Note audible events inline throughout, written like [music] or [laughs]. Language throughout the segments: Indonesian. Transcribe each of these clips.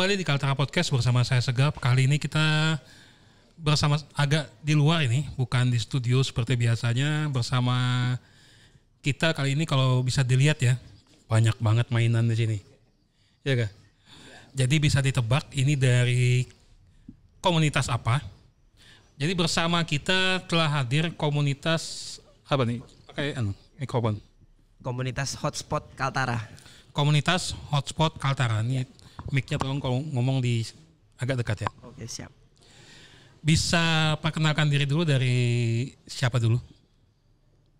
kembali di Kaltara Podcast bersama saya Segap. Kali ini kita bersama agak di luar ini, bukan di studio seperti biasanya. Bersama kita kali ini kalau bisa dilihat ya, banyak banget mainan di sini. Ya kan? Jadi bisa ditebak ini dari komunitas apa. Jadi bersama kita telah hadir komunitas apa nih? Pakai anu, mikrofon. Komunitas Hotspot Kaltara. Komunitas Hotspot Kaltara. Ini ya Miknya nya tolong kalau ngomong di agak dekat ya. Oke, siap. Bisa perkenalkan diri dulu dari siapa dulu?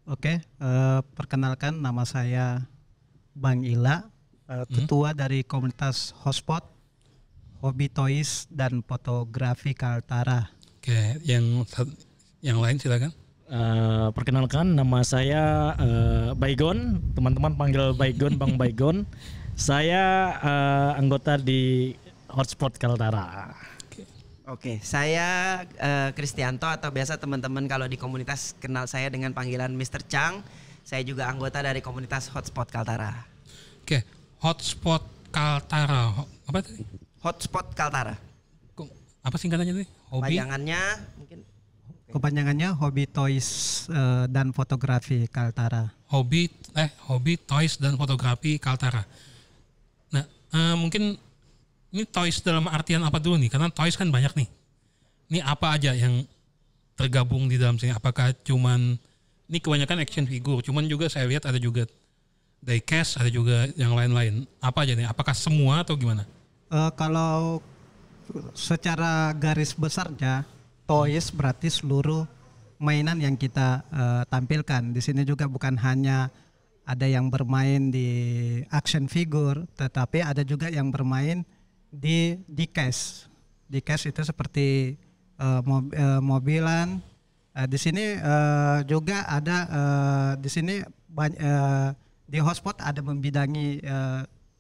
Oke, uh, perkenalkan nama saya Bang Ila, uh, ketua hmm? dari komunitas Hotspot, hobi toys dan fotografi Kaltara. Oke, yang yang lain silakan. Uh, perkenalkan nama saya uh, Baygon, teman-teman panggil Baigon Bang Baigon saya uh, anggota di Hotspot Kaltara. Oke, saya eh, Kristianto atau biasa teman-teman kalau di komunitas kenal saya dengan panggilan Mr. Chang. Saya juga anggota dari komunitas Hotspot Kaltara. Oke, Hotspot Kaltara. Apa tadi? Hotspot Kaltara. Apa singkatannya tadi? Hobi. Panjangannya mungkin Kepanjangannya hobi toys uh, dan fotografi Kaltara. Hobi eh hobi toys dan fotografi Kaltara uh, mungkin ini toys dalam artian apa dulu nih? Karena toys kan banyak nih. Ini apa aja yang tergabung di dalam sini? Apakah cuman ini kebanyakan action figure, cuman juga saya lihat ada juga diecast, ada juga yang lain-lain. Apa aja nih? Apakah semua atau gimana? Uh, kalau secara garis besarnya toys berarti seluruh mainan yang kita uh, tampilkan. Di sini juga bukan hanya ada yang bermain di action figure, tetapi ada juga yang bermain di di cash. Di cash itu seperti uh, mob, uh, mobilan. Uh, di sini uh, juga ada uh, di sini uh, di hotspot ada membidangi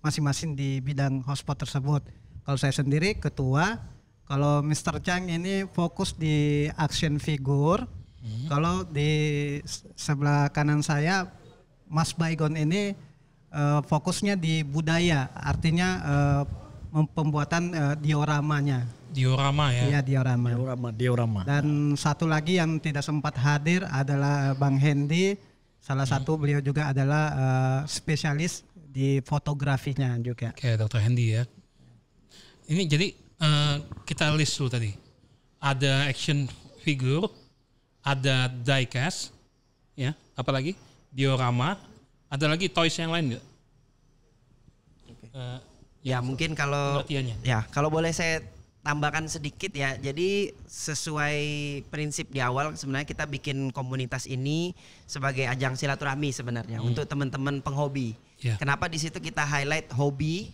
masing-masing di bidang hotspot tersebut. Kalau saya sendiri ketua, kalau Mr. Chang ini fokus di action figure. Hmm. Kalau di sebelah kanan saya Mas Baigon ini uh, fokusnya di budaya, artinya uh, pembuatan uh, dioramanya. Diorama ya? Iya diorama. Diorama, diorama. Dan satu lagi yang tidak sempat hadir adalah Bang Hendy. Salah hmm. satu beliau juga adalah uh, spesialis di fotografinya juga. Oke, Dokter Hendy ya. Ini jadi uh, kita list dulu tadi. Ada action figure, ada diecast, ya. Apalagi? diorama, ada lagi toys yang lain nggak? Okay. Uh, eh, ya mungkin kalau ya kalau boleh saya tambahkan sedikit ya. Jadi sesuai prinsip di awal sebenarnya kita bikin komunitas ini sebagai ajang silaturahmi sebenarnya hmm. untuk teman-teman penghobi. Yeah. Kenapa di situ kita highlight hobi,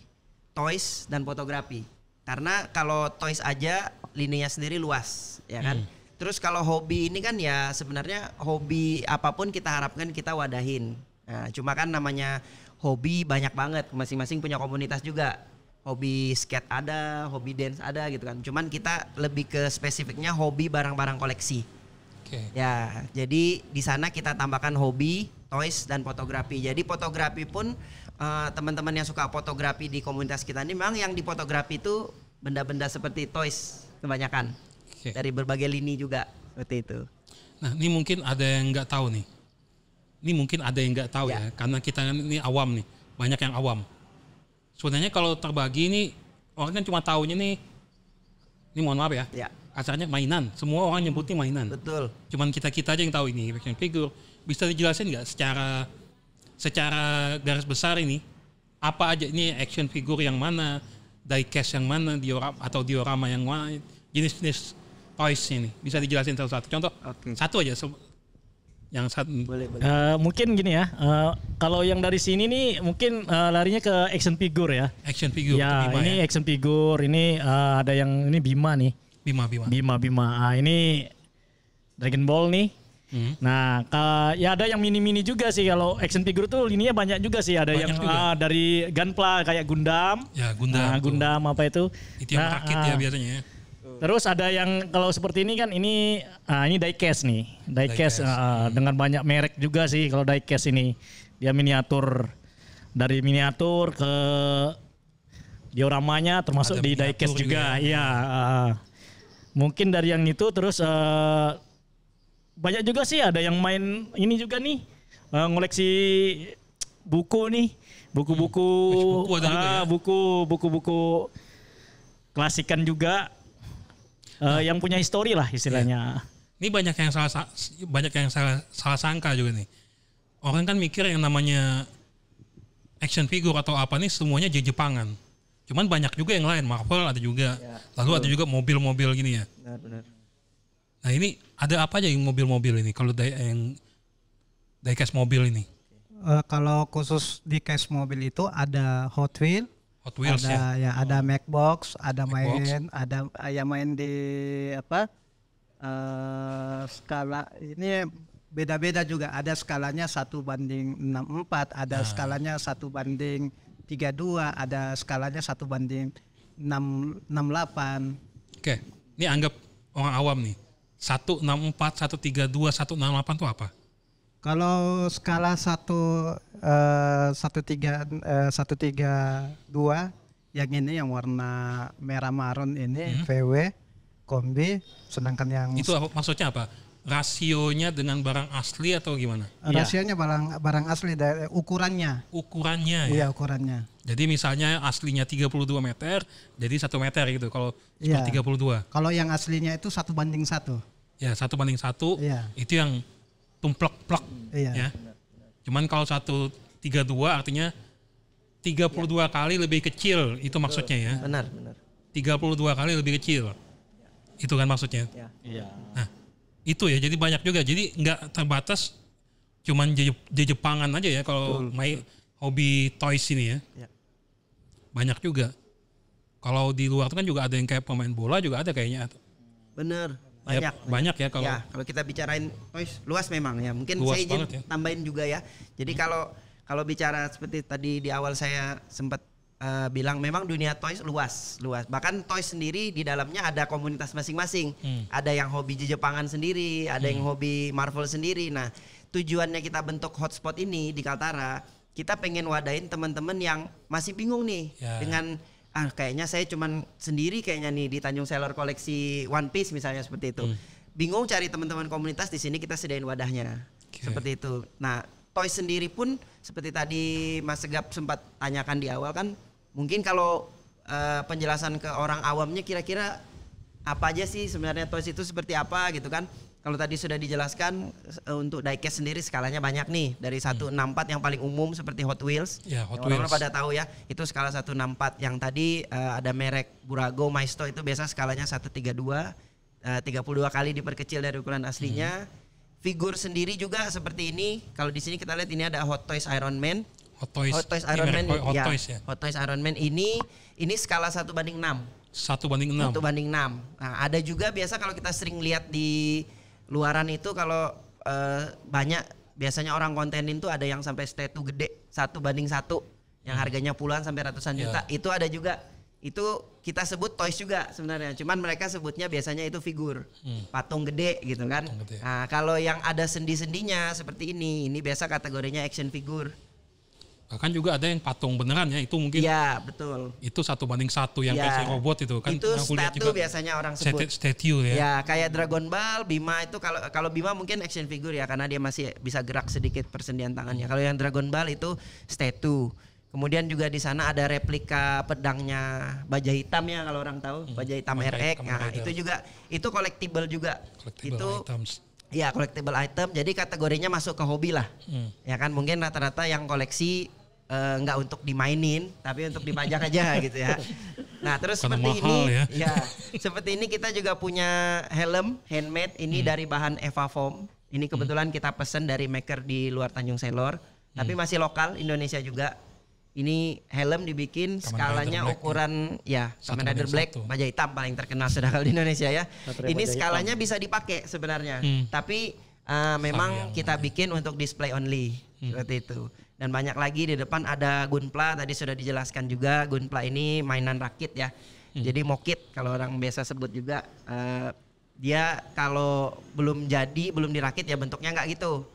toys dan fotografi? Karena kalau toys aja lininya sendiri luas, ya kan? Hmm. Terus kalau hobi ini kan ya sebenarnya hobi apapun kita harapkan kita wadahin. Nah, cuma kan namanya hobi banyak banget, masing-masing punya komunitas juga. Hobi skate ada, hobi dance ada gitu kan. Cuman kita lebih ke spesifiknya hobi barang-barang koleksi. Okay. Ya, jadi di sana kita tambahkan hobi, toys dan fotografi. Jadi fotografi pun uh, teman-teman yang suka fotografi di komunitas kita ini memang yang di fotografi itu benda-benda seperti toys kebanyakan okay. dari berbagai lini juga seperti itu. Nah, ini mungkin ada yang nggak tahu nih. Ini mungkin ada yang nggak tahu ya. ya, karena kita ini awam nih, banyak yang awam. Sebenarnya kalau terbagi ini orang kan cuma tahunya nih, ini mohon maaf ya, ya. acaranya mainan. Semua orang nyebutnya hmm, mainan. Betul. Cuman kita kita aja yang tahu ini action figure. Bisa dijelasin nggak secara secara garis besar ini apa aja ini action figure yang mana, diecast yang mana, diorama atau diorama yang mana, jenis-jenis toys ini Bisa dijelasin satu-satu. Contoh, okay. satu aja. Yang satu. Boleh, boleh. Uh, mungkin gini ya, uh, kalau yang dari sini nih mungkin uh, larinya ke action figure ya. Action figure. Ya, Bima, ini ya. action figure, ini uh, ada yang, ini Bima nih. Bima, Bima. Bima, Bima. Uh, ini Dragon Ball nih. Hmm. Nah, ya ada yang mini-mini juga sih kalau action figure tuh lininya banyak juga sih. Ada banyak yang ah, dari Gunpla kayak Gundam. Ya, Gundam. Nah, Gundam apa itu? Itu yang nah, rakit ah, ya biasanya. Terus ada yang kalau seperti ini kan ini uh, ini diecast nih. Diecast, die Uh, ah, hmm. Ah, dengan banyak merek juga sih kalau diecast ini. Dia miniatur dari miniatur ke dioramanya termasuk ada di diecast juga. ya Ya, Uh, mungkin dari yang itu terus uh, banyak juga sih ada yang main ini juga nih uh, ngoleksi buku nih buku-buku hmm. ya? buku buku-buku uh, ya? buku, buku, buku klasikan juga uh, yang punya histori lah istilahnya. Ya. Ini banyak yang salah banyak yang salah, salah sangka juga nih. Orang kan mikir yang namanya action figure atau apa nih semuanya Jepangan. Cuman banyak juga yang lain, Marvel ada juga. Ya, Lalu betul. ada juga mobil-mobil gini ya. Benar, benar. Nah, ini ada apa aja yang mobil-mobil ini kalau dari yang diecast mobil ini? Uh, kalau khusus di cash mobil itu ada Hot Wheels. Hot Wheels ada, ya. ya ada oh. Macbox, ada Mac main, ada ya main di apa? Uh, skala ini beda-beda juga. Ada skalanya satu banding enam empat, ada nah. skalanya satu banding tiga dua, ada skalanya satu banding enam 6 delapan. Oke. Ini anggap orang awam nih. satu satu enam empat, tiga dua, 164, 132, delapan itu apa? Kalau skala satu eh, satu tiga eh, satu tiga dua yang ini yang warna merah marun ini hmm. VW kombi, sedangkan yang itu apa, maksudnya apa? Rasionya dengan barang asli atau gimana? Eh, rasionya ya. barang barang asli dari ukurannya. Ukurannya. Ya? Iya ya, ukurannya. Jadi misalnya aslinya 32 meter, jadi satu meter gitu. Kalau iya. tiga ya. 32. Kalau yang aslinya itu satu banding satu. Ya satu banding satu. Ya. Itu yang tumplok-plok iya. ya. Cuman kalau satu tiga dua artinya 32 ya. kali lebih kecil itu maksudnya ya. Benar, benar. 32 kali lebih kecil. Ya. Itu kan maksudnya. Iya. Ya. Nah, itu ya jadi banyak juga. Jadi nggak terbatas cuman Jepangan aja ya kalau main hobi toys ini ya. ya. Banyak juga. Kalau di luar itu kan juga ada yang kayak pemain bola juga ada kayaknya. Benar. Ya, banyak. Ya, banyak ya kalau. Ya, kalau kita bicarain toys oh, luas memang ya. Mungkin luas saya izin ya. tambahin juga ya. Jadi hmm. kalau kalau bicara seperti tadi di awal saya sempat uh, bilang memang dunia toys luas, luas. Bahkan toys sendiri di dalamnya ada komunitas masing-masing. Hmm. Ada yang hobi Jepangan sendiri, ada hmm. yang hobi Marvel sendiri. Nah, tujuannya kita bentuk hotspot ini di Kaltara, kita pengen wadain teman-teman yang masih bingung nih ya. dengan ah kayaknya saya cuman sendiri kayaknya nih di Tanjung Seller koleksi One Piece misalnya seperti itu. Hmm. Bingung cari teman-teman komunitas di sini kita sediain wadahnya. Okay. Seperti itu. Nah, toys sendiri pun seperti tadi Mas Segap sempat tanyakan di awal kan, mungkin kalau uh, penjelasan ke orang awamnya kira-kira apa aja sih sebenarnya toys itu seperti apa gitu kan? Kalau tadi sudah dijelaskan eh, untuk diecast sendiri skalanya banyak nih dari 164 hmm. yang paling umum seperti Hot Wheels. Ya, Hot Wheels. orang Orang pada tahu ya, itu skala 164. Yang tadi uh, ada merek Burago Maisto itu biasa skalanya 132 uh, 32 kali diperkecil dari ukuran aslinya. Hmm. Figur sendiri juga seperti ini. Kalau di sini kita lihat ini ada Hot Toys Iron Man. Hot Toys. Hot Toys Iron Man. Hot ya, Toys ya. Hot Toys Iron Man ini ini skala 1 banding 6. 1 banding 6. 1 banding 6. Nah, ada juga biasa kalau kita sering lihat di luaran itu kalau uh, banyak biasanya orang kontenin tuh ada yang sampai statue gede satu banding satu yang hmm. harganya puluhan sampai ratusan iya. juta itu ada juga itu kita sebut toys juga sebenarnya cuman mereka sebutnya biasanya itu figur hmm. patung gede gitu kan gede. Nah, kalau yang ada sendi-sendinya seperti ini ini biasa kategorinya action figure bahkan juga ada yang patung beneran ya itu mungkin ya betul itu satu banding satu yang ya. kayak robot itu kan itu statu biasanya orang sebut statue ya ya kayak Dragon Ball Bima itu kalau kalau Bima mungkin action figure ya karena dia masih bisa gerak sedikit persendian tangannya kalau yang Dragon Ball itu statue Kemudian juga di sana ada replika pedangnya Baja Hitam ya kalau orang tahu, hmm, Baja Hitam Baja RX. nah, itu juga itu collectible juga. Collectible itu items. Ya, collectible item. Jadi kategorinya masuk ke hobi lah. Hmm. Ya kan mungkin rata-rata yang koleksi Eh, nggak uh, untuk dimainin tapi untuk dipajak aja [laughs] gitu ya. Nah terus Karena seperti ini ya. [laughs] ya seperti ini kita juga punya helm handmade ini hmm. dari bahan Eva foam. Ini hmm. kebetulan hmm. kita pesen dari maker di luar Tanjung Selor hmm. tapi masih lokal Indonesia juga. Ini helm dibikin Kamen skalanya Rider ya. ukuran ya Kamen Rider Black baja hitam paling terkenal sudah di Indonesia ya. Satria ini skalanya bisa dipakai sebenarnya hmm. tapi uh, memang Sayang. kita bikin untuk display only hmm. seperti itu dan banyak lagi di depan ada gunpla tadi sudah dijelaskan juga gunpla ini mainan rakit ya hmm. jadi mokit kalau orang biasa sebut juga uh, dia kalau belum jadi belum dirakit ya bentuknya nggak gitu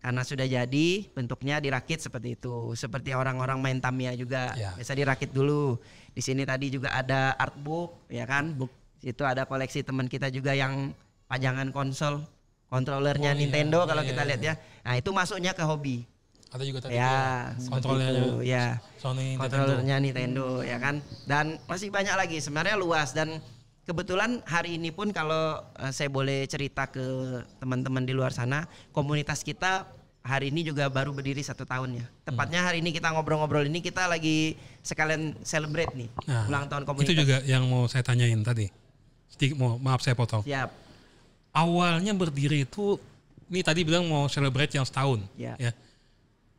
karena sudah jadi bentuknya dirakit seperti itu seperti orang-orang main Tamiya juga yeah. biasa dirakit dulu di sini tadi juga ada art book ya kan book itu ada koleksi teman kita juga yang pajangan konsol kontrolernya oh, iya. Nintendo iya, kalau iya, kita iya, lihat iya. ya nah itu masuknya ke hobi ada juga tadi. Ya, ya. kontrolnya itu, ya. Sony kontrolernya Nintendo. Nintendo ya kan. Dan masih banyak lagi sebenarnya luas dan kebetulan hari ini pun kalau eh, saya boleh cerita ke teman-teman di luar sana, komunitas kita hari ini juga baru berdiri satu tahun ya. Tepatnya hmm. hari ini kita ngobrol-ngobrol ini kita lagi sekalian celebrate nih nah, ulang tahun komunitas. Itu juga yang mau saya tanyain tadi. Sedikit mau maaf saya potong. Siap. Awalnya berdiri itu ini tadi bilang mau celebrate yang setahun. Ya. ya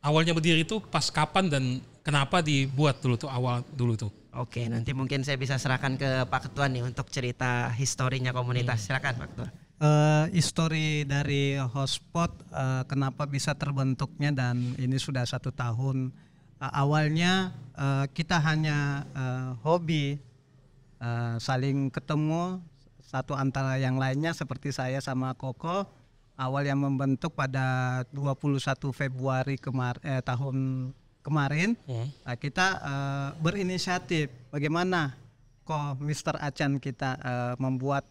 awalnya berdiri itu pas kapan dan kenapa dibuat dulu tuh awal dulu tuh? Oke, nanti mungkin saya bisa serahkan ke Pak Ketua nih untuk cerita historinya komunitas. Hmm. Silakan Pak Ketua. Uh, histori dari hotspot uh, kenapa bisa terbentuknya dan ini sudah satu tahun uh, awalnya uh, kita hanya uh, hobi uh, saling ketemu satu antara yang lainnya seperti saya sama Koko awal yang membentuk pada 21 Februari kemar eh, tahun kemarin yeah. Ya. kita uh, berinisiatif bagaimana kok Mr. Acan kita uh, membuat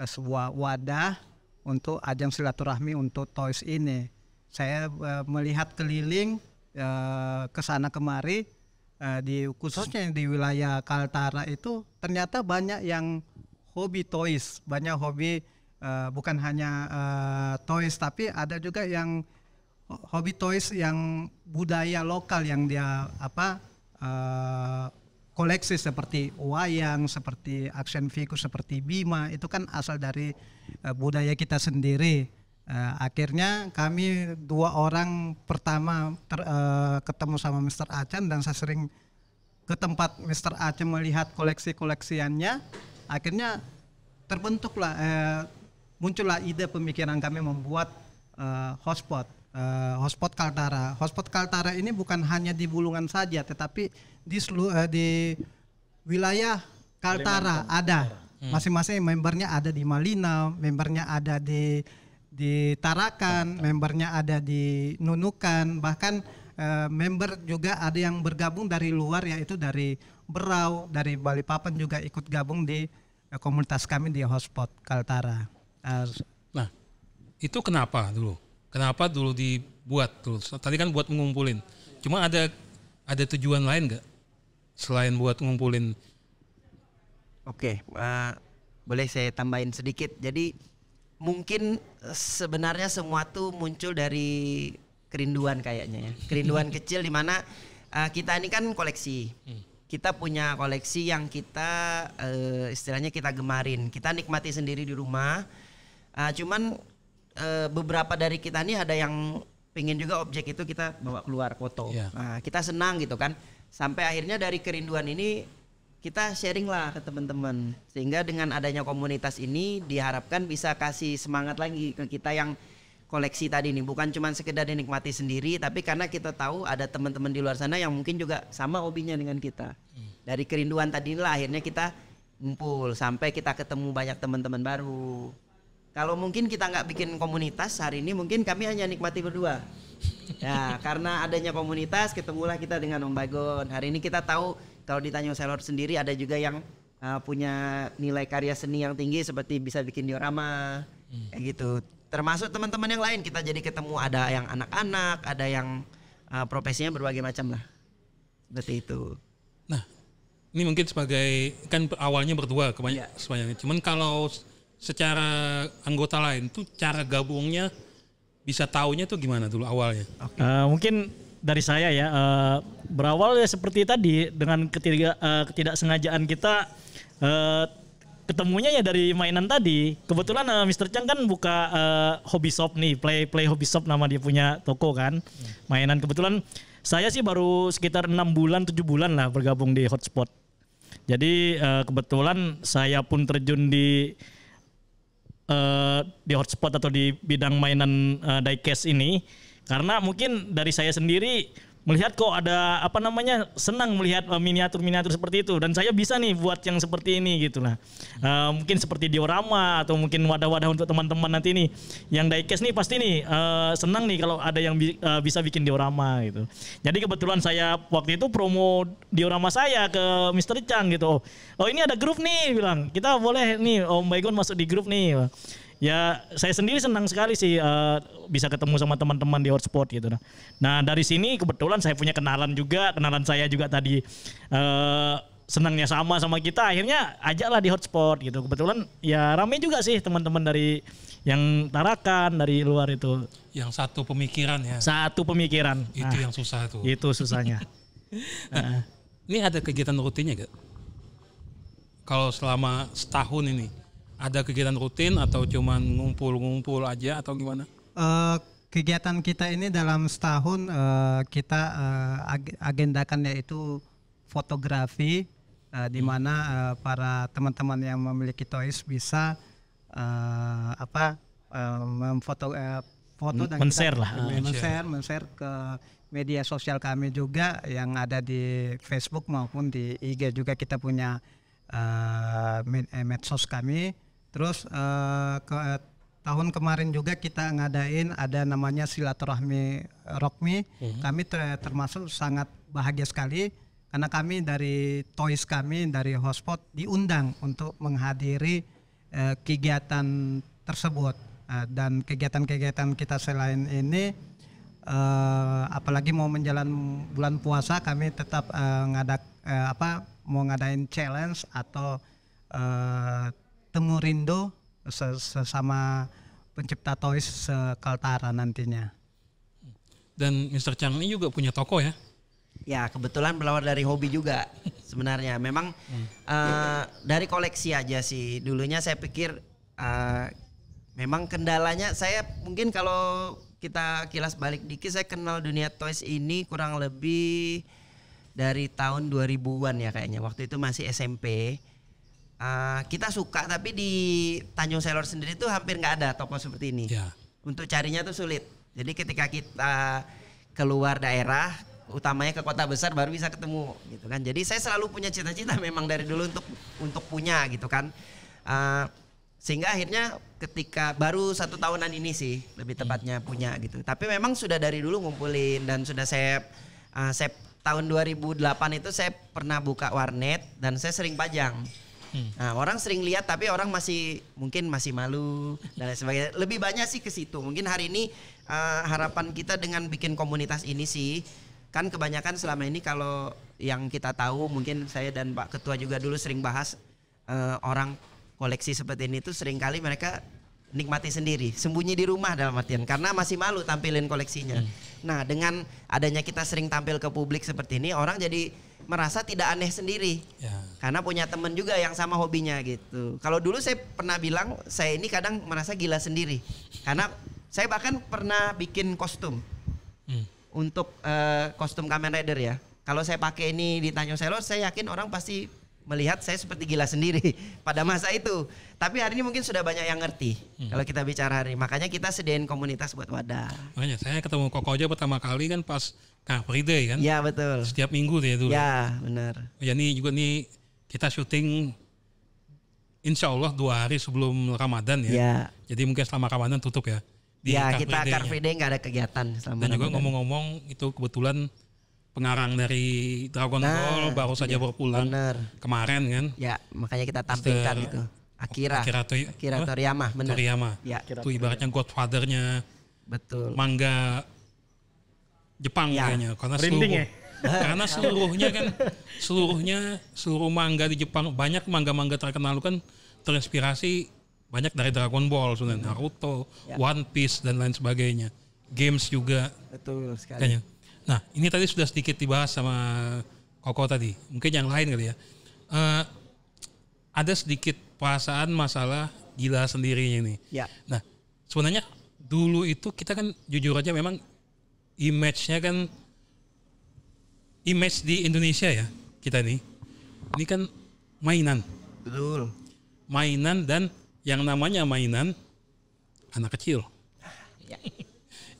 uh, sebuah wadah untuk ajang silaturahmi untuk Toys ini saya uh, melihat keliling uh, ke sana kemari uh, di khususnya di wilayah Kaltara itu ternyata banyak yang hobi toys banyak hobi Eh, bukan hanya uh, toys tapi ada juga yang hobi toys yang budaya lokal yang dia apa uh, koleksi seperti wayang, seperti action figure, seperti bima itu kan asal dari uh, budaya kita sendiri. Uh, akhirnya kami dua orang pertama ter, uh, ketemu sama Mr. Acan dan saya sering ke tempat Mr. Achan melihat koleksi-koleksiannya. Akhirnya terbentuklah uh, muncullah ide pemikiran kami membuat uh, hotspot uh, hotspot Kaltara. Hotspot Kaltara ini bukan hanya di Bulungan saja tetapi di seluruh eh, uh, di wilayah Kaltara Kalimantan. ada. Hmm. Hmm. Masing-masing hmm. membernya ada di Malinau membernya ada di di Tarakan, membernya ada di Nunukan, bahkan uh, member juga ada yang bergabung dari luar yaitu dari Berau, dari Balikpapan juga ikut gabung di komunitas kami di hotspot Kaltara harus nah itu kenapa dulu kenapa dulu dibuat terus tadi kan buat mengumpulin cuma ada ada tujuan lain nggak selain buat ngumpulin oke uh, boleh saya tambahin sedikit jadi mungkin sebenarnya semua tuh muncul dari kerinduan kayaknya ya kerinduan [laughs] kecil di mana uh, kita ini kan koleksi hmm. kita punya koleksi yang kita uh, istilahnya kita gemarin kita nikmati sendiri di rumah Uh, cuman uh, beberapa dari kita nih ada yang pingin juga objek itu kita bawa keluar foto. Yeah. Nah, kita senang gitu kan. Sampai akhirnya dari kerinduan ini kita sharing lah ke teman-teman. Sehingga dengan adanya komunitas ini diharapkan bisa kasih semangat lagi ke kita yang koleksi tadi nih. Bukan cuma sekedar dinikmati sendiri, tapi karena kita tahu ada teman-teman di luar sana yang mungkin juga sama hobinya dengan kita. Hmm. Dari kerinduan tadi lah akhirnya kita ngumpul sampai kita ketemu banyak teman-teman baru kalau mungkin kita nggak bikin komunitas hari ini mungkin kami hanya nikmati berdua. Ya, [laughs] karena adanya komunitas ketemulah kita dengan Om Bagon. Hari ini kita tahu kalau ditanya seller sendiri ada juga yang uh, punya nilai karya seni yang tinggi seperti bisa bikin diorama hmm. kayak gitu. Termasuk teman-teman yang lain kita jadi ketemu ada yang anak-anak, ada yang uh, profesinya berbagai macam lah. Seperti itu. Nah, ini mungkin sebagai kan awalnya berdua kebanyakan iya. yeah. semuanya. Cuman kalau secara anggota lain tuh cara gabungnya bisa taunya tuh gimana dulu awalnya? Okay. Uh, eh, mungkin dari saya ya uh, berawal ya seperti tadi dengan ketiga uh, ketidaksengajaan kita uh, ketemunya ya dari mainan tadi. Kebetulan uh, Mr. Chang kan buka uh, hobby shop nih, play play hobi shop nama dia punya toko kan. Hmm. Mainan kebetulan saya sih baru sekitar enam bulan tujuh bulan lah bergabung di hotspot. Jadi uh, kebetulan saya pun terjun di Eh, di hotspot atau di bidang mainan uh, diecast ini karena mungkin dari saya sendiri melihat kok ada apa namanya senang melihat eh, miniatur-miniatur seperti itu dan saya bisa nih buat yang seperti ini gitu lah uh, mungkin seperti diorama atau mungkin wadah-wadah untuk teman-teman nanti nih yang diecast nih pasti nih uh, senang nih kalau ada yang bi uh, bisa bikin diorama gitu jadi kebetulan saya waktu itu promo diorama saya ke Mr. Chang gitu oh, oh ini ada grup nih bilang kita boleh nih Om Baygon masuk di grup nih ya saya sendiri senang sekali sih uh, bisa ketemu sama teman-teman di hotspot gitu. Nah dari sini kebetulan saya punya kenalan juga, kenalan saya juga tadi uh, senangnya sama sama kita, akhirnya ajaklah di hotspot gitu. Kebetulan ya ramai juga sih teman-teman dari yang tarakan dari luar itu. Yang satu pemikiran ya. Satu pemikiran. Itu nah, yang susah tuh. Itu susahnya. [laughs] nah. Ini ada kegiatan rutinnya gak? Kalau selama setahun ini ada kegiatan rutin atau cuman ngumpul-ngumpul aja atau gimana? Uh, kegiatan kita ini dalam setahun uh, kita uh, ag agendakan yaitu fotografi uh, di hmm. mana uh, para teman-teman yang memiliki toys bisa uh, apa uh, memfoto uh, foto dan men-share lah men-share men-share ke media sosial kami juga yang ada di Facebook maupun di IG juga kita punya uh, medsos kami Terus uh, ke, eh, tahun kemarin juga kita ngadain ada namanya silaturahmi Rockmi. -huh. Mhm. Kami ter, termasuk sangat bahagia sekali karena kami dari Toys kami dari Hotspot diundang untuk menghadiri uh, kegiatan tersebut uh, dan kegiatan-kegiatan kita selain ini uh, apalagi mau menjalan bulan puasa kami tetap uh, ngadak uh, apa mau ngadain challenge atau uh, ketemu rindu sesama pencipta Toys sekaltara nantinya. Dan Mr. Chang ini juga punya toko ya? Ya kebetulan berawal dari hobi juga [laughs] sebenarnya. Memang hmm. uh, dari koleksi aja sih. Dulunya saya pikir uh, memang kendalanya saya mungkin kalau kita kilas balik dikit saya kenal dunia toys ini kurang lebih dari tahun 2000-an ya kayaknya. Waktu itu masih SMP uh, kita suka tapi di Tanjung Selor sendiri tuh hampir nggak ada toko seperti ini. Ya. Untuk carinya tuh sulit. Jadi ketika kita keluar daerah, utamanya ke kota besar baru bisa ketemu gitu kan. Jadi saya selalu punya cita-cita memang dari dulu untuk untuk punya gitu kan. Uh, sehingga akhirnya ketika baru satu tahunan ini sih lebih tepatnya punya gitu. Tapi memang sudah dari dulu ngumpulin dan sudah saya uh, saya tahun 2008 itu saya pernah buka warnet dan saya sering pajang. Hmm. Nah, orang sering lihat tapi orang masih mungkin masih malu dan lain sebagainya. Lebih banyak sih ke situ. Mungkin hari ini uh, harapan kita dengan bikin komunitas ini sih kan kebanyakan selama ini kalau yang kita tahu mungkin saya dan Pak Ketua juga dulu sering bahas uh, orang koleksi seperti ini tuh kali mereka nikmati sendiri, sembunyi di rumah dalam artian karena masih malu tampilin koleksinya. Hmm. Nah, dengan adanya kita sering tampil ke publik seperti ini, orang jadi merasa tidak aneh sendiri. Ya. Karena punya temen juga yang sama hobinya gitu. Kalau dulu saya pernah bilang saya ini kadang merasa gila sendiri. Karena saya bahkan pernah bikin kostum. Hmm. Untuk uh, kostum Kamen Rider ya. Kalau saya pakai ini di Tanjung Selor saya yakin orang pasti melihat saya seperti gila sendiri [laughs] pada masa itu. Tapi hari ini mungkin sudah banyak yang ngerti hmm. kalau kita bicara hari. Makanya kita sediain komunitas buat wadah. Makanya saya ketemu Koko aja pertama kali kan pas Car nah, Free kan? Iya betul. Setiap minggu tuh ya dulu. Iya benar. Ya ini juga nih kita syuting Insya Allah dua hari sebelum Ramadan ya. ya. Jadi mungkin selama Ramadan tutup ya. Iya ya Car kita Car Free nggak ada kegiatan selama. Dan juga ngomong-ngomong itu kebetulan pengarang dari Dragon nah, Ball baru saja ya, berpulang bener. kemarin kan. Ya makanya kita tampilkan itu. Akira. Akira, Toy, Akira Toriyama, benar. Toriyama. Ya. Itu ibaratnya godfathernya. Betul. Mangga. Jepang ya. kayaknya karena seluruh, ya? [laughs] karena seluruhnya kan seluruhnya seluruh manga di Jepang banyak manga-manga terkenal kan terinspirasi banyak dari Dragon Ball, Sunan iya. Naruto, ya. One Piece dan lain sebagainya. Games juga. Betul sekali. Kayaknya. Nah, ini tadi sudah sedikit dibahas sama Koko tadi. Mungkin yang lain kali ya. Uh, ada sedikit perasaan masalah gila sendirinya ini. Ya. Nah, sebenarnya dulu itu kita kan jujur aja memang image-nya kan image di Indonesia ya kita ini ini kan mainan betul mainan dan yang namanya mainan anak kecil ya.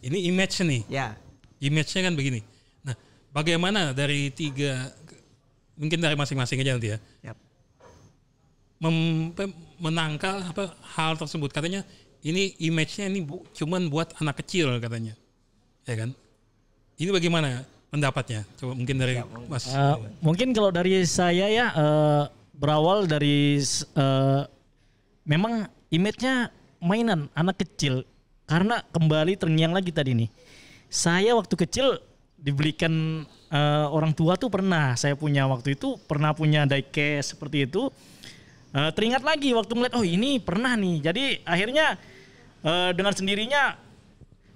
ini image nih ya image-nya kan begini nah bagaimana dari tiga mungkin dari masing-masing aja nanti ya yep. Mem, menangkal apa hal tersebut katanya ini image-nya ini bu, cuman buat anak kecil katanya ya kan ini bagaimana pendapatnya? Coba mungkin dari ya, Mas. Uh, mungkin kalau dari saya ya uh, berawal dari uh, memang image-nya mainan anak kecil karena kembali terngiang lagi tadi nih. Saya waktu kecil dibelikan uh, orang tua tuh pernah saya punya waktu itu pernah punya diecast seperti itu. Uh, teringat lagi waktu melihat oh ini pernah nih. Jadi akhirnya uh, dengan sendirinya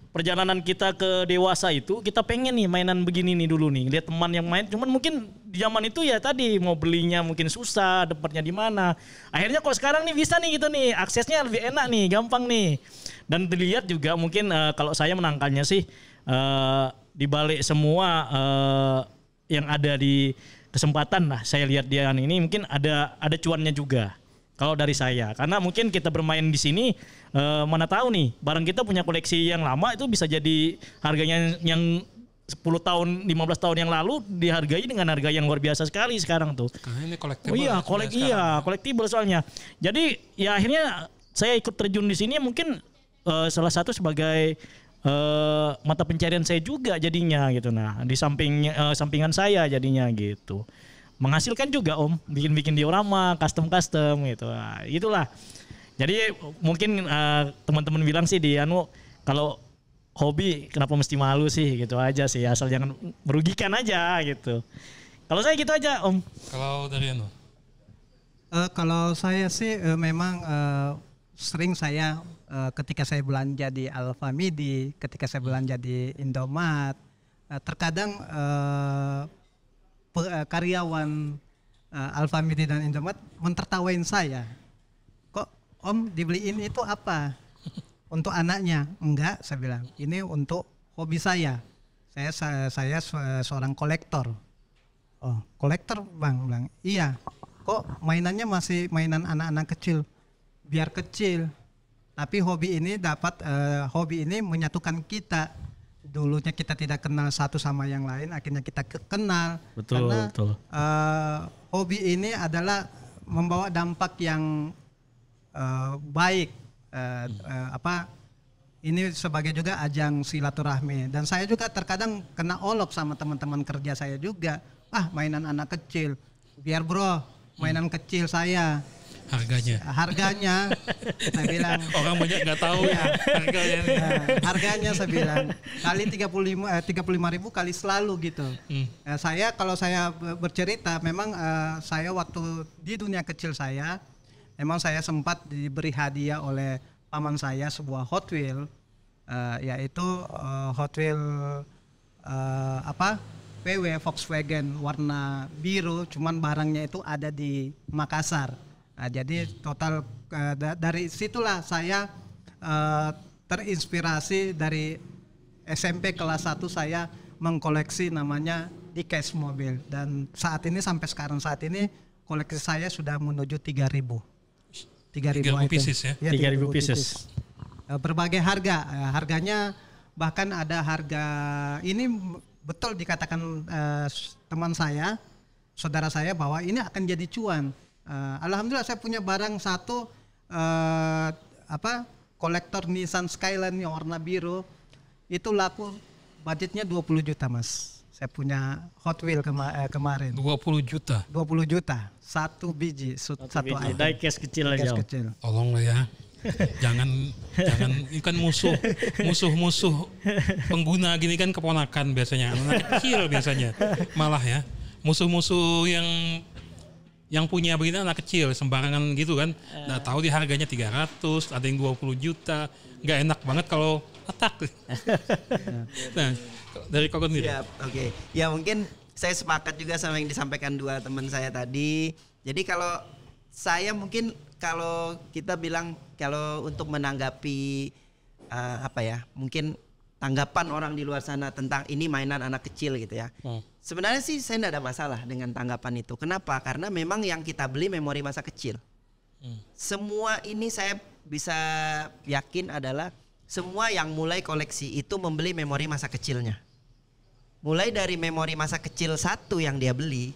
perjalanan kita ke dewasa itu kita pengen nih mainan begini nih dulu nih lihat teman yang main cuman mungkin di zaman itu ya tadi mau belinya mungkin susah dapatnya di mana akhirnya kok sekarang nih bisa nih gitu nih aksesnya lebih enak nih gampang nih dan dilihat juga mungkin uh, kalau saya menangkalnya sih uh, di balik semua uh, yang ada di kesempatan lah saya lihat dia ini mungkin ada ada cuannya juga kalau dari saya karena mungkin kita bermain di sini e, mana tahu nih barang kita punya koleksi yang lama itu bisa jadi harganya yang 10 tahun, 15 tahun yang lalu dihargai dengan harga yang luar biasa sekali sekarang tuh. Karena ah, ini kolektibel. Oh, iya, kolek ya, iya, kolektibel soalnya. Jadi ya akhirnya saya ikut terjun di sini mungkin e, salah satu sebagai uh, mata pencarian saya juga jadinya gitu nah, di samping uh, sampingan saya jadinya gitu. Menghasilkan juga Om, bikin-bikin diorama, custom-custom gitu. Nah, itulah jadi mungkin uh, teman-teman bilang sih di anu kalau hobi kenapa mesti malu sih gitu aja sih asal jangan merugikan aja gitu. Kalau saya gitu aja Om. Kalau dari anu? Uh, kalau saya sih uh, memang uh, sering saya uh, ketika saya belanja di Alfamidi, ketika saya belanja di Indomaret, uh, terkadang uh, karyawan uh, Alfamidi dan Indomaret mentertawain saya Om dibeliin itu apa? Untuk anaknya? Enggak, saya bilang. Ini untuk hobi saya. Saya saya, saya seorang kolektor. Oh, kolektor bang, bilang. Iya. Kok mainannya masih mainan anak-anak kecil? Biar kecil. Tapi hobi ini dapat uh, hobi ini menyatukan kita. Dulunya kita tidak kenal satu sama yang lain, akhirnya kita kenal. Betul. Karena betul. Uh, hobi ini adalah membawa dampak yang uh, baik uh, uh, apa ini sebagai juga ajang silaturahmi dan saya juga terkadang kena olok sama teman-teman kerja saya juga ah mainan anak kecil biar bro mainan hmm. kecil saya harganya harganya [laughs] saya bilang orang banyak nggak tahu ya iya. harganya uh, harganya saya bilang kali 35 puluh lima ribu kali selalu gitu hmm. uh, saya kalau saya bercerita memang uh, saya waktu di dunia kecil saya Memang saya sempat diberi hadiah oleh paman saya sebuah Hot Wheel uh, yaitu uh, Hot Wheel uh, apa? VW Volkswagen warna biru cuman barangnya itu ada di Makassar. Nah, jadi total uh, dari situlah saya uh, terinspirasi dari SMP kelas 1 saya mengkoleksi namanya di cash mobil dan saat ini sampai sekarang saat ini koleksi saya sudah menuju 3000. 3.000 ya? iya, ribu pieces ya? ya 3.000 pieces. pieces. Eh, berbagai harga, eh, harganya bahkan ada harga ini betul dikatakan uh, teman saya, saudara saya bahwa ini akan jadi cuan. Uh, Alhamdulillah saya punya barang satu uh, apa kolektor Nissan Skyline yang warna biru itu laku budgetnya 20 juta mas saya punya Hot Wheel kema eh, Dua kemarin. 20 juta. 20 juta. Satu biji, satu, satu biji. item. Diecast kecil aja. kecil. Tolong ya. jangan jangan ini kan musuh musuh musuh pengguna gini kan keponakan biasanya anak kecil biasanya malah ya musuh-musuh yang yang punya begini anak kecil sembarangan gitu kan. Nah, tahu di harganya ratus ada yang dua puluh juta. nggak enak banget kalau letak [laughs] nah, dari Koko sendiri. Siap, oke. Okay. Ya mungkin saya sepakat juga sama yang disampaikan dua teman saya tadi. Jadi kalau saya mungkin kalau kita bilang kalau untuk menanggapi uh, apa ya, mungkin tanggapan orang di luar sana tentang ini mainan anak kecil gitu ya. Hmm. Sebenarnya sih saya tidak ada masalah dengan tanggapan itu. Kenapa? Karena memang yang kita beli memori masa kecil. Hmm. Semua ini saya bisa yakin adalah semua yang mulai koleksi itu membeli memori masa kecilnya. Mulai dari memori masa kecil satu yang dia beli,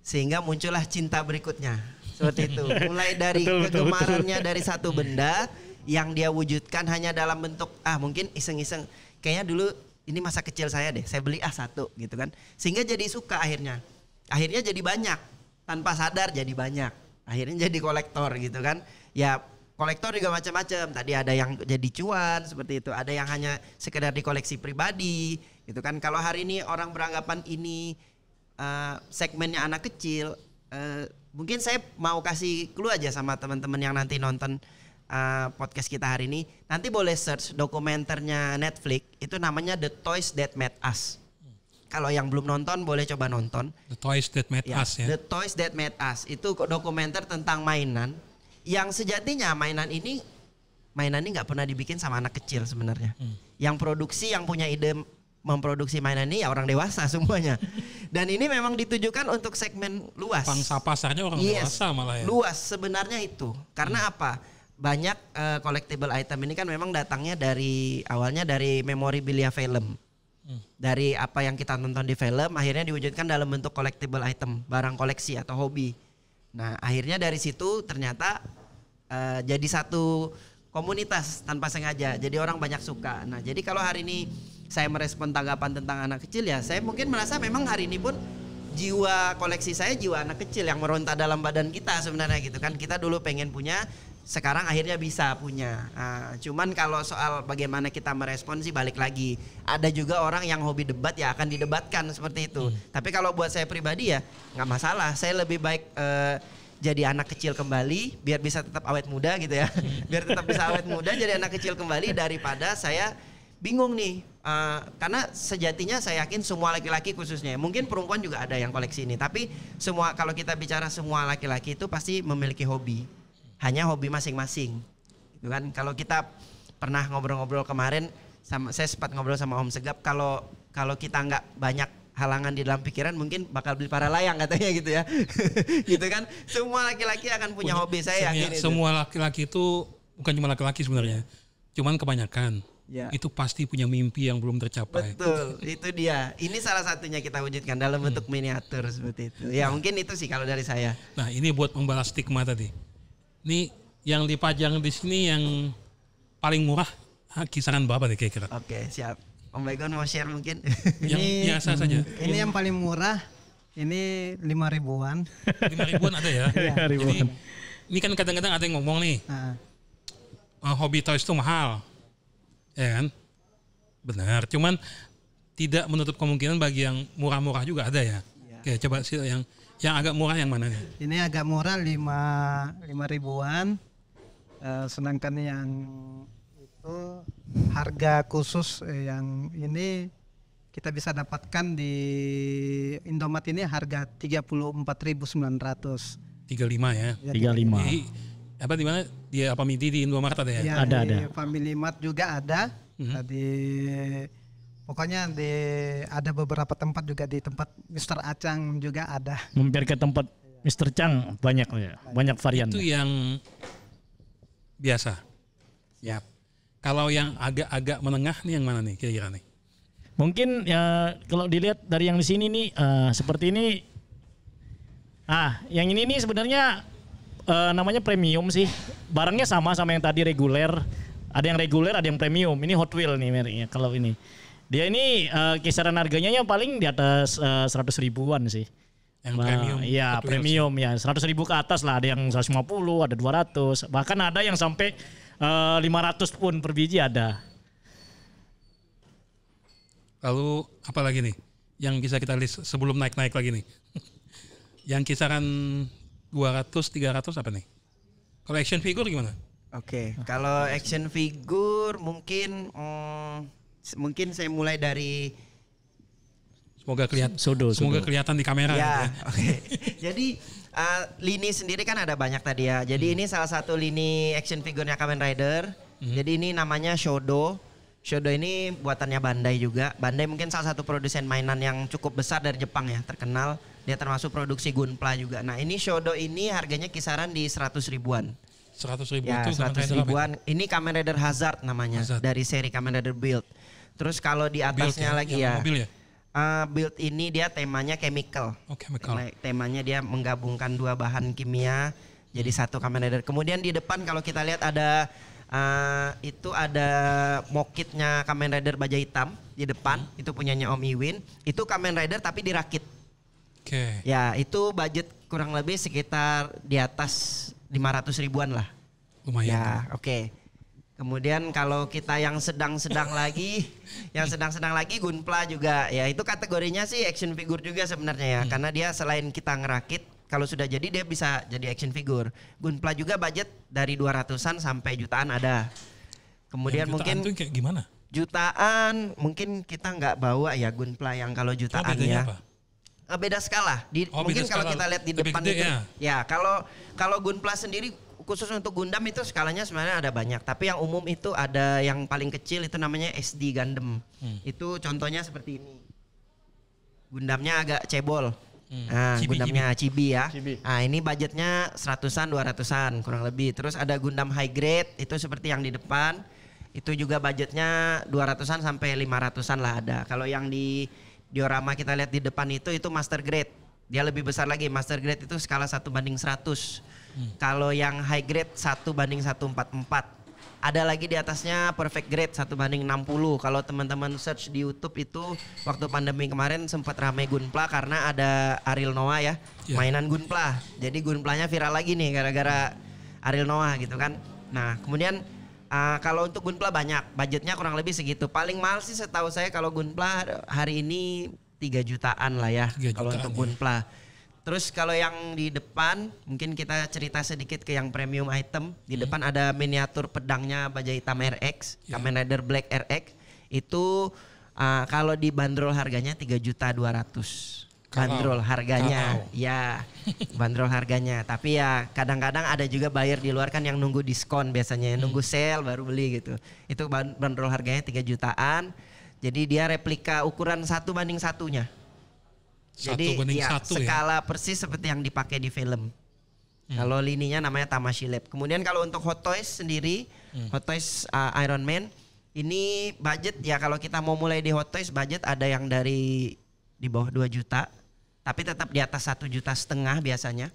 sehingga muncullah cinta berikutnya. Seperti itu. [laughs] Mulai dari betul, kegemarannya dari satu benda yang dia wujudkan hanya dalam bentuk ah mungkin iseng-iseng. Kayaknya dulu ini masa kecil saya deh, saya beli ah satu gitu kan. Sehingga jadi suka akhirnya. Akhirnya jadi banyak. Tanpa sadar jadi banyak. Akhirnya jadi kolektor gitu kan. Ya kolektor juga macam-macam. Tadi ada yang jadi cuan seperti itu, ada yang hanya sekedar di koleksi pribadi, itu kan kalau hari ini orang beranggapan ini uh, segmennya anak kecil, uh, mungkin saya mau kasih clue aja sama teman-teman yang nanti nonton uh, podcast kita hari ini. Nanti boleh search dokumenternya Netflix, itu namanya The Toys That Made Us. Kalau yang belum nonton boleh coba nonton. The Toys That Made ya, Us ya. The Toys That Made Us itu dokumenter tentang mainan yang sejatinya mainan ini mainan ini nggak pernah dibikin sama anak kecil sebenarnya. Hmm. Yang produksi yang punya ide memproduksi mainan ini ya orang dewasa [laughs] semuanya. Dan ini memang ditujukan untuk segmen luas. Pangsa pasarnya orang yes, dewasa malah ya. Luas sebenarnya itu. Karena hmm. apa? Banyak uh, collectible item ini kan memang datangnya dari awalnya dari memori memorabilia film. Hmm. Dari apa yang kita nonton di film akhirnya diwujudkan dalam bentuk collectible item, barang koleksi atau hobi. Nah, akhirnya dari situ ternyata uh, jadi satu komunitas tanpa sengaja. Jadi orang banyak suka. Nah, jadi kalau hari ini saya merespon tanggapan tentang anak kecil ya saya mungkin merasa memang hari ini pun jiwa koleksi saya jiwa anak kecil yang meronta dalam badan kita sebenarnya gitu kan kita dulu pengen punya sekarang akhirnya bisa punya. Nah, cuman kalau soal bagaimana kita merespon sih balik lagi. Ada juga orang yang hobi debat ya akan didebatkan seperti itu. Hmm. Tapi kalau buat saya pribadi ya nggak masalah. Saya lebih baik uh, jadi anak kecil kembali biar bisa tetap awet muda gitu ya. Hmm. [laughs] biar tetap bisa awet muda jadi anak kecil kembali daripada saya bingung nih uh, karena sejatinya saya yakin semua laki-laki khususnya ya, mungkin perempuan juga ada yang koleksi ini tapi semua kalau kita bicara semua laki-laki itu pasti memiliki hobi hanya hobi masing-masing gitu kan kalau kita pernah ngobrol-ngobrol kemarin sama saya sempat ngobrol sama Om Segap kalau kalau kita nggak banyak halangan di dalam pikiran mungkin bakal beli para layang katanya gitu ya [laughs] gitu kan semua laki-laki akan punya, punya hobi saya yakin semua laki-laki itu. itu bukan cuma laki-laki sebenarnya cuman kebanyakan ya. itu pasti punya mimpi yang belum tercapai. Betul, itu dia. Ini salah satunya kita wujudkan dalam bentuk hmm. miniatur seperti itu. Ya mungkin itu sih kalau dari saya. Nah ini buat membalas stigma tadi. Ini yang dipajang di sini yang paling murah ah, kisaran berapa nih kira-kira? Oke siap. Om Baikon mau share mungkin? Yang ini, biasa saja. Ini yang paling murah ini lima ribuan. Lima ribuan ada ya? [laughs] Iya, lima ribuan. Ini, ini kan kadang-kadang ada yang ngomong nih. Uh. Uh, hobi toys itu mahal ya kan benar cuman tidak menutup kemungkinan bagi yang murah-murah juga ada ya, ya. coba sih yang yang agak murah yang mana ini agak murah lima lima ribuan uh, sedangkan yang itu harga khusus eh, yang ini kita bisa dapatkan di Indomaret ini harga 34.900. 35 ya. 35. Iya, lima apa di mana di apa Midi di Indomaret ya? iya, ada ya? ya ada ada. Family Mart juga ada. Mm -hmm. Di pokoknya di ada beberapa tempat juga di tempat Mister Acang juga ada. Mampir ke tempat Mister Chang banyak ya, banyak varian. Itu yang biasa. Ya. Kalau yang agak-agak menengah nih yang mana nih kira-kira nih? Mungkin ya kalau dilihat dari yang di sini nih uh, seperti ini. Ah, yang ini nih sebenarnya uh, namanya premium sih. Barangnya sama sama yang tadi reguler. Ada yang reguler, ada yang premium. Ini Hot Wheel nih mereknya kalau ini. Dia ini uh, kisaran harganya yang paling di atas eh, seratus uh, ribuan sih. Yang bah, premium. Iya, ya? premium ya. seratus ribu ke atas lah, ada yang 150, ada 200, bahkan ada yang sampai uh, 500 pun per biji ada. Lalu apa lagi nih? Yang bisa kita list sebelum naik-naik lagi nih. [laughs] yang kisaran 200, 300 apa nih? Kalau action figure gimana? Oke, okay. kalau action figure mungkin mm, mungkin saya mulai dari semoga kelihatan sodo, semoga kelihatan di kamera. Ya, ya. [laughs] oke. Okay. Jadi uh, lini sendiri kan ada banyak tadi ya. Jadi hmm. ini salah satu lini action figurnya Kamen Rider. Hmm. Jadi ini namanya Shodo. Shodo ini buatannya Bandai juga. Bandai mungkin salah satu produsen mainan yang cukup besar dari Jepang ya, terkenal. Dia termasuk produksi Gunpla juga. Nah ini Shodo ini harganya kisaran di 100 ribuan. 100 ribu ya, itu 100 ribuan. Ini Kamen Rider Hazard namanya Hazard. dari seri Kamen Rider Build. Terus kalau di atasnya build, ya, lagi ya. Mobil ya? Uh, build ini dia temanya chemical. Oh, chemical. temanya dia menggabungkan dua bahan kimia jadi satu Kamen Rider. Kemudian di depan kalau kita lihat ada uh, itu ada mokitnya Kamen Rider baja hitam di depan, hmm. itu punyanya Om Iwin. Itu Kamen Rider tapi dirakit. Oke. Okay. Ya itu budget kurang lebih sekitar di atas 500 ribuan lah. Lumayan. Ya, ya. oke. Okay. Kemudian kalau kita yang sedang-sedang [laughs] lagi, yang sedang-sedang lagi Gunpla juga ya itu kategorinya sih action figure juga sebenarnya ya hmm. karena dia selain kita ngerakit kalau sudah jadi dia bisa jadi action figure. Gunpla juga budget dari 200-an sampai jutaan ada. Kemudian mungkin itu kayak gimana? Jutaan mungkin kita nggak bawa ya Gunpla yang kalau oh, jutaan ya. Apa? Ah, beda skala. Di, oh, mungkin kalau skala kita lihat di depan gede, itu, ya. ya kalau kalau gunpla sendiri khusus untuk Gundam itu skalanya sebenarnya ada banyak. Tapi yang umum itu ada yang paling kecil itu namanya SD Gundam. Hmm. Itu contohnya seperti ini. Gundamnya agak cebol. Hmm. Nah, cibi, Gundamnya cibi, cibi ya. Cibi. Nah, ini budgetnya seratusan, dua ratusan kurang lebih. Terus ada Gundam High Grade itu seperti yang di depan. Itu juga budgetnya dua ratusan sampai lima ratusan lah ada. Kalau yang di diorama kita lihat di depan itu itu master grade. Dia lebih besar lagi master grade itu skala satu banding 100. Hmm. Kalau yang high grade satu banding 144. Ada lagi di atasnya perfect grade satu banding 60. Kalau teman-teman search di YouTube itu waktu pandemi kemarin sempat ramai Gunpla karena ada Ariel Noah ya, yeah. mainan Gunpla. Jadi Gunplanya viral lagi nih gara-gara Ariel Noah gitu kan. Nah, kemudian Uh, kalau untuk Gunpla banyak, budgetnya kurang lebih segitu. Paling mahal sih setahu saya kalau Gunpla hari ini 3 jutaan lah ya kalau untuk ya. Gunpla. Terus kalau yang di depan mungkin kita cerita sedikit ke yang premium item. Di hmm. depan ada miniatur pedangnya Baja Hitam RX, yeah. Kamen Rider Black RX. Itu uh, kalau dibanderol harganya 3 juta 200 bandrol harganya oh. ya bandrol harganya tapi ya kadang-kadang ada juga buyer di luar kan yang nunggu diskon biasanya nunggu hmm. sale baru beli gitu itu bandrol harganya 3 jutaan jadi dia replika ukuran satu banding satunya satu jadi banding ya, satu ya? skala ya? persis seperti yang dipakai di film hmm. kalau lininya namanya Tamashi Lab kemudian kalau untuk Hot Toys sendiri hmm. Hot Toys uh, Iron Man ini budget ya kalau kita mau mulai di Hot Toys budget ada yang dari di bawah 2 juta tapi tetap di atas satu juta setengah biasanya.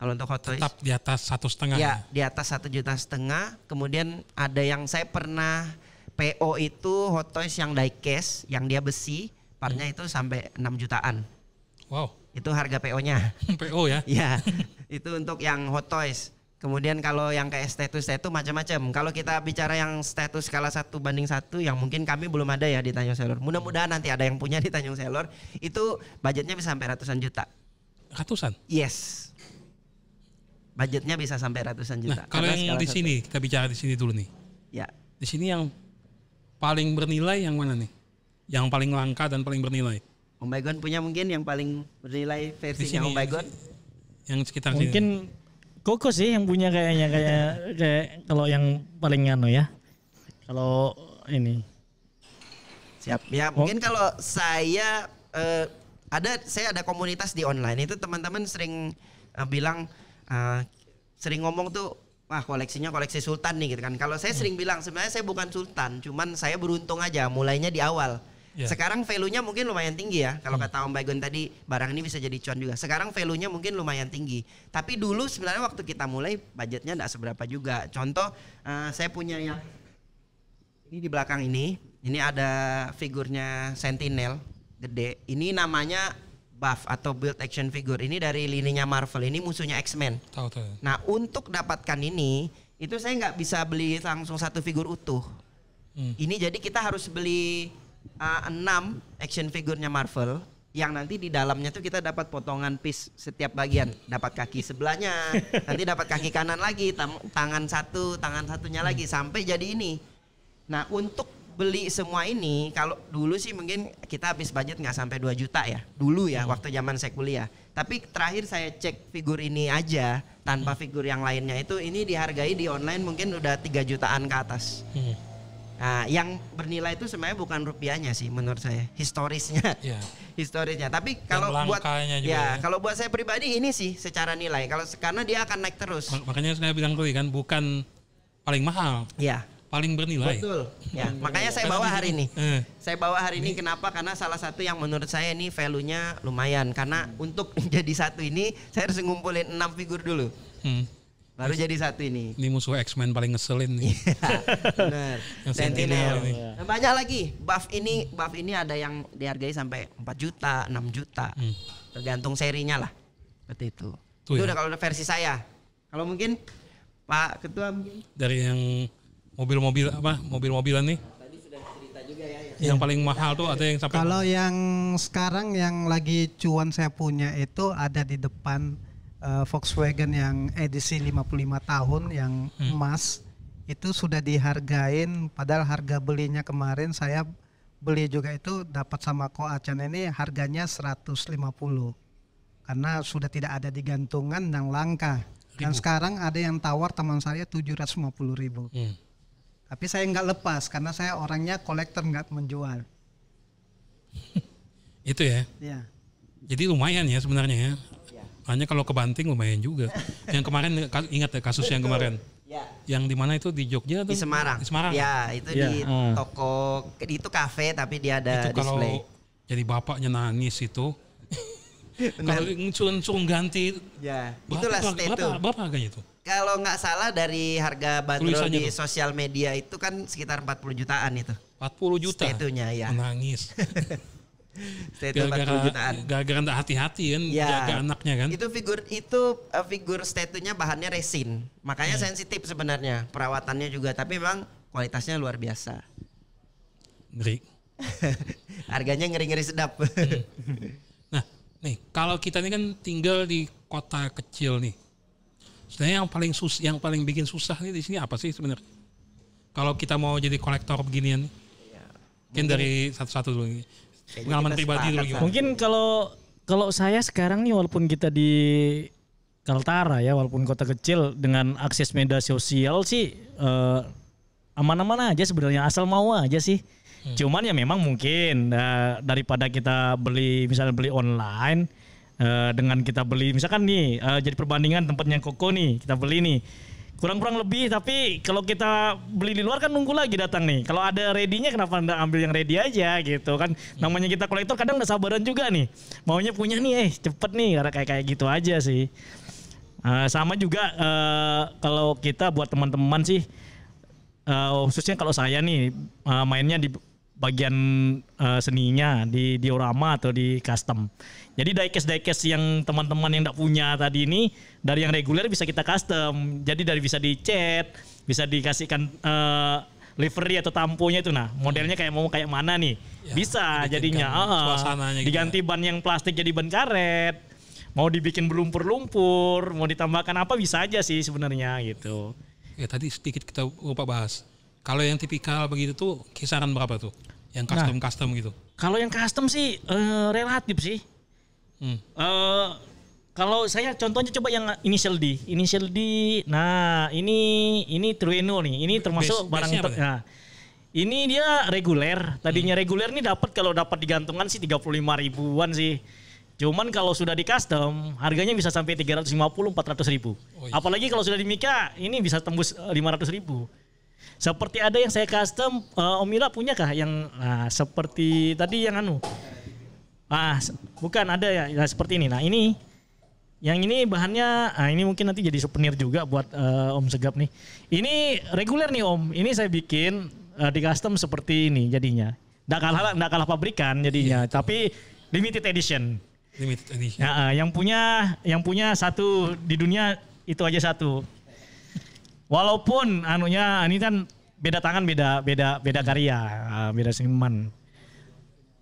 Kalau untuk hot toys tetap di atas satu setengah. Ya, di atas satu juta setengah. Kemudian ada yang saya pernah PO itu hot toys yang diecast, yang dia besi, partnya hmm. itu sampai 6 jutaan. Wow. Itu harga PO-nya. [laughs] PO ya? Iya. itu untuk yang hot toys. Kemudian kalau yang kayak status itu macam-macam. Kalau kita bicara yang status skala satu banding satu yang mungkin kami belum ada ya di Tanjung Selor. Mudah-mudahan nanti ada yang punya di Tanjung Selor. Itu budgetnya bisa sampai ratusan juta. Ratusan? Yes. Budgetnya bisa sampai ratusan nah, juta. Nah, kalau yang di sini satu. kita bicara di sini dulu nih. Ya. Di sini yang paling bernilai yang mana nih? Yang paling langka dan paling bernilai? Om Baygon punya mungkin yang paling bernilai versi yang Om Baygon? Yang sekitar mungkin sini. Mungkin Koko sih yang punya kayaknya kayak kayak kalau yang paling anu ya. Kalau ini. Siap. Ya, oh. mungkin kalau saya uh, ada saya ada komunitas di online itu teman-teman sering uh, bilang uh, sering ngomong tuh wah koleksinya koleksi sultan nih gitu kan. Kalau saya sering bilang sebenarnya saya bukan sultan, cuman saya beruntung aja mulainya di awal. Yeah. Sekarang value-nya mungkin lumayan tinggi ya. Kalau hmm. kata Om Bagon tadi, barang ini bisa jadi cuan juga. Sekarang value-nya mungkin lumayan tinggi. Tapi dulu sebenarnya waktu kita mulai budgetnya tidak seberapa juga. Contoh, uh, saya punya yang ini di belakang ini. Ini ada figurnya Sentinel gede. Ini namanya buff atau build action figure. Ini dari lininya Marvel. Ini musuhnya X-Men. Tahu tahu. Nah, untuk dapatkan ini itu saya nggak bisa beli langsung satu figur utuh. Hmm. Ini jadi kita harus beli uh, enam action figurnya Marvel yang nanti di dalamnya tuh kita dapat potongan piece setiap bagian, dapat kaki sebelahnya, [laughs] nanti dapat kaki kanan lagi, tangan satu, tangan satunya lagi hmm. sampai jadi ini. Nah, untuk beli semua ini kalau dulu sih mungkin kita habis budget nggak sampai 2 juta ya. Dulu ya hmm. waktu zaman saya kuliah. Tapi terakhir saya cek figur ini aja tanpa hmm. figur yang lainnya itu ini dihargai di online mungkin udah 3 jutaan ke atas. Hmm Nah, yang bernilai itu sebenarnya bukan rupiahnya sih menurut saya, historisnya. ya. [laughs] historisnya. Tapi kalau buat ya, ya, kalau buat saya pribadi ini sih secara nilai kalau karena dia akan naik terus. Makanya saya bilang tadi kan bukan paling mahal. Iya. paling bernilai. Betul. Ya, paling makanya bernilai. saya bawa hari ini. Eh. Saya bawa hari ini, ini kenapa? Karena salah satu yang menurut saya ini value lumayan. Karena hmm. untuk [laughs] jadi satu ini saya harus ngumpulin enam figur dulu. Hmm. Baru jadi satu ini. Ini musuh X-Men paling ngeselin nih. Iya, Benar. [laughs] Sentinel. Sentinel. Banyak lagi. Buff ini buff ini ada yang dihargai sampai 4 juta, 6 juta. Hmm. Tergantung serinya lah. Seperti itu. Tuh itu ya? udah kalau versi saya. Kalau mungkin Pak Ketua dari yang mobil-mobil apa? Mobil-mobilan nih. Tadi sudah cerita juga ya. ya. Yang paling mahal tuh atau yang sampai Kalau yang sekarang yang lagi cuan saya punya itu ada di depan uh, Volkswagen yang edisi 55 tahun yang hmm. emas itu sudah dihargain padahal harga belinya kemarin saya beli juga itu dapat sama Koacan ini harganya 150 karena sudah tidak ada di gantungan dan langka ribu. dan sekarang ada yang tawar teman saya 750 ribu hmm. tapi saya nggak lepas karena saya orangnya kolektor nggak menjual [laughs] itu ya? ya jadi lumayan ya sebenarnya ya hanya kalau kebanting lumayan juga. [laughs] yang kemarin ingat ya kasus yang kemarin. Ya. Yang di mana itu di Jogja atau di Semarang. Di Semarang. Ya, itu ya. di hmm. toko itu kafe tapi dia ada itu display. jadi bapaknya nangis itu. [laughs] kalau nah. suruh ganti ya berapa, itulah stay berapa, harganya itu kalau nggak salah dari harga bandrol di itu. sosial media itu kan sekitar 40 jutaan itu 40 juta Itu-nya ya menangis [laughs] Gagaran gara-gara, hati-hati kan ya, jaga anaknya kan. Itu figur itu uh, figur statunya bahannya resin. Makanya hmm. sensitif sebenarnya perawatannya juga tapi memang kualitasnya luar biasa. Ngeri. [laughs] Harganya ngeri-ngeri sedap. Hmm. Nah, nih kalau kita ini kan tinggal di kota kecil nih. Sebenarnya yang paling sus yang paling bikin susah nih di sini apa sih sebenarnya? Kalau kita mau jadi kolektor beginian nih. Ya, mungkin dari satu-satu dulu. Nih pengalaman pribadi itu gimana? Mungkin kalau kalau saya sekarang nih walaupun kita di Kaltara ya walaupun kota kecil dengan akses media sosial sih eh, aman-aman aja sebenarnya asal mau aja sih. Hmm. Cuman ya memang mungkin eh, daripada kita beli misalnya beli online eh, dengan kita beli misalkan nih eh, jadi perbandingan tempatnya Koko nih kita beli nih kurang-kurang lebih tapi kalau kita beli di luar kan nunggu lagi datang nih kalau ada ready kenapa anda ambil yang ready aja gitu kan namanya kita kolektor kadang nggak sabaran juga nih maunya punya nih eh cepet nih karena kayak kayak gitu aja sih uh, sama juga uh, kalau kita buat teman-teman sih uh, khususnya kalau saya nih uh, mainnya di bagian uh, seninya di diorama atau di custom. Jadi diecast diecast yang teman-teman yang tidak punya tadi ini dari yang reguler bisa kita custom. Jadi dari bisa dicat, bisa dikasihkan uh, livery atau tamponya itu nah modelnya kayak mau kayak mana nih ya, bisa jadinya uh, uh, diganti gitu. ban yang plastik jadi ban karet mau dibikin berlumpur-lumpur mau ditambahkan apa bisa aja sih sebenarnya gitu ya tadi sedikit kita lupa bahas kalau yang tipikal begitu tuh kisaran berapa tuh? Yang custom nah, custom gitu? Kalau yang custom sih uh, relatif sih. Hmm. Uh, kalau saya contohnya coba yang initial D, initial D. Nah, ini ini Trueno nih. Ini termasuk Base, barang ter nah, Ini dia reguler. Tadinya hmm. reguler nih dapat kalau dapat digantungan sih 35 ribuan sih. Cuman kalau sudah di custom, harganya bisa sampai 350 400 ribu. Oh, iya. Apalagi kalau sudah di Mika, ini bisa tembus 500 eh, ribu. Seperti ada yang saya custom, uh, Om Mila punya kah yang uh, seperti tadi yang anu? Ah, bukan ada ya, ya seperti ini. Nah, ini yang ini bahannya, ah, ini mungkin nanti jadi souvenir juga buat uh, Om Segap nih. Ini reguler nih Om. Ini saya bikin uh, di custom seperti ini jadinya. Nggak kalah, nggak kalah pabrikan jadinya, iya. tapi limited edition. Limited edition. Nah, uh, yang punya, yang punya satu di dunia itu aja satu. Walaupun anunya ini kan beda tangan beda beda beda karya, eh, beda seniman.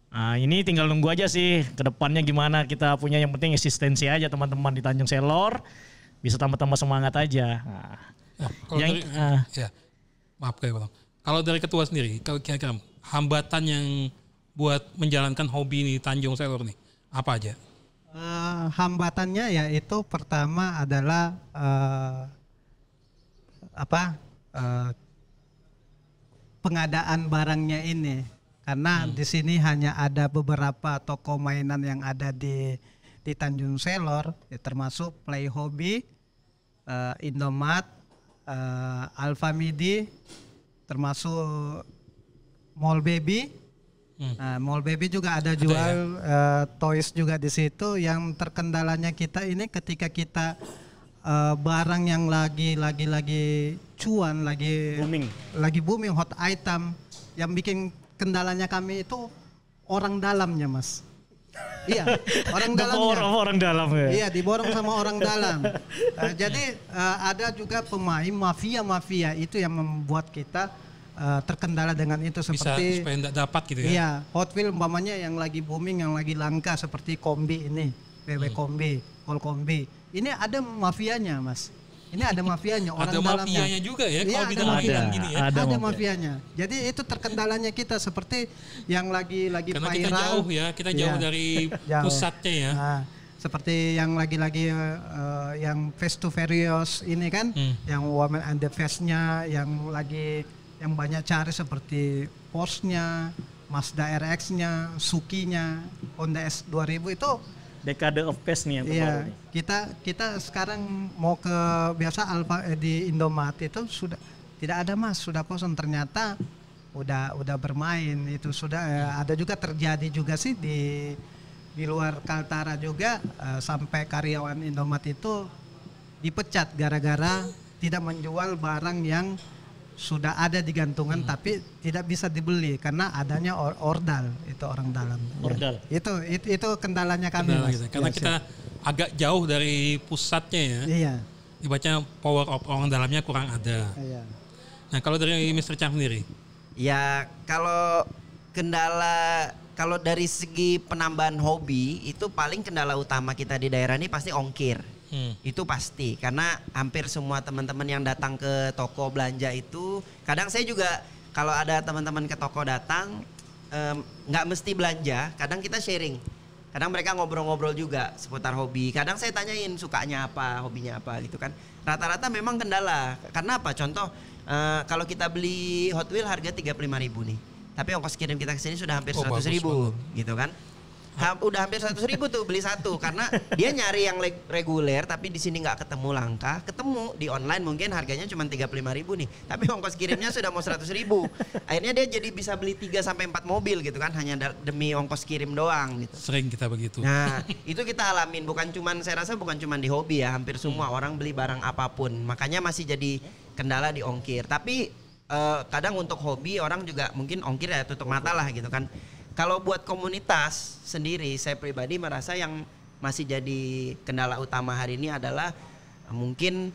Nah, ini tinggal nunggu aja sih ke depannya gimana kita punya yang penting eksistensi aja teman-teman di Tanjung Selor bisa tambah-tambah semangat aja. Nah, kalau yang dari, uh, ya, maaf kayak bang. Kalau dari ketua sendiri, kalau kira-kira hambatan yang buat menjalankan hobi ini Tanjung Selor nih apa aja? Uh, hambatannya itu pertama adalah uh, apa uh, pengadaan barangnya ini karena hmm. di sini hanya ada beberapa toko mainan yang ada di di Tanjung Selor ya, termasuk Play Hobby, uh, Indomat, uh, eh, Alfamidi, termasuk Mall Baby. Hmm. Nah, Mall Baby juga ada ya? jual ya? uh, toys juga di situ yang terkendalanya kita ini ketika kita uh, barang yang lagi lagi lagi cuan, lagi booming, lagi booming hot item yang bikin kendalanya kami itu orang dalamnya, Mas. [laughs] iya, orang dalam. Orang, orang dalam ya. Iya, diborong sama orang dalam. Uh, jadi uh, ada juga pemain mafia-mafia itu yang membuat kita uh, terkendala dengan itu seperti Bisa, supaya tidak dapat gitu ya. Iya, Hot Wheels umpamanya yang lagi booming, yang lagi langka seperti kombi ini, BW hmm. kombi, Kol kombi. Ini ada mafianya, Mas. Ini ada mafianya orang ada dalamnya. mafianya juga ya, ya kalau iya, ada mafianya. Ada, gini ya. Ada, ada mafianya. Jadi itu terkendalanya kita seperti yang lagi lagi Karena viral. kita jauh ya, kita jauh ya. dari [laughs] jauh. pusatnya ya. Nah, seperti yang lagi-lagi uh, yang face to various ini kan, hmm. yang woman and the face-nya, yang lagi yang banyak cari seperti Porsche-nya, Mazda RX-nya, Suki-nya, Honda S2000 itu Dekade of Pest nih yang iya, terbaru. yeah. nih. kita kita sekarang mau ke biasa Alfa eh, di Indomaret itu sudah tidak ada Mas, sudah kosong ternyata udah udah bermain itu sudah eh, ada juga terjadi juga sih di di luar Kaltara juga eh, sampai karyawan Indomaret itu dipecat gara-gara tidak menjual barang yang sudah ada di gantungan hmm. tapi tidak bisa dibeli karena adanya or ordal itu orang dalam. Ya. Ordal. Ya. Itu, itu itu kendalanya kami. Kendala kita. Karena ya, kita siap. agak jauh dari pusatnya ya. Iya. Dibaca power of orang dalamnya kurang ada. Iya. Nah, kalau dari Mister Chang sendiri? Ya, kalau kendala kalau dari segi penambahan hobi itu paling kendala utama kita di daerah ini pasti ongkir Hmm. Itu pasti karena hampir semua teman-teman yang datang ke toko belanja itu kadang saya juga kalau ada teman-teman ke toko datang nggak um, mesti belanja, kadang kita sharing. Kadang mereka ngobrol-ngobrol juga seputar hobi. Kadang saya tanyain sukanya apa, hobinya apa gitu kan. Rata-rata memang kendala. Karena apa? Contoh uh, kalau kita beli Hot Wheels harga 35.000 nih. Tapi ongkos kirim kita ke sini sudah hampir oh, 100.000 gitu kan ha, udah hampir seratus ribu tuh beli satu karena dia nyari yang reguler tapi di sini nggak ketemu langka ketemu di online mungkin harganya cuma tiga puluh lima ribu nih tapi ongkos kirimnya sudah mau seratus ribu akhirnya dia jadi bisa beli tiga sampai empat mobil gitu kan hanya demi ongkos kirim doang gitu sering kita begitu nah itu kita alamin bukan cuman saya rasa bukan cuman di hobi ya hampir semua hmm. orang beli barang apapun makanya masih jadi kendala di ongkir tapi uh, kadang untuk hobi orang juga mungkin ongkir ya tutup mata lah gitu kan kalau buat komunitas sendiri, saya pribadi merasa yang masih jadi kendala utama hari ini adalah mungkin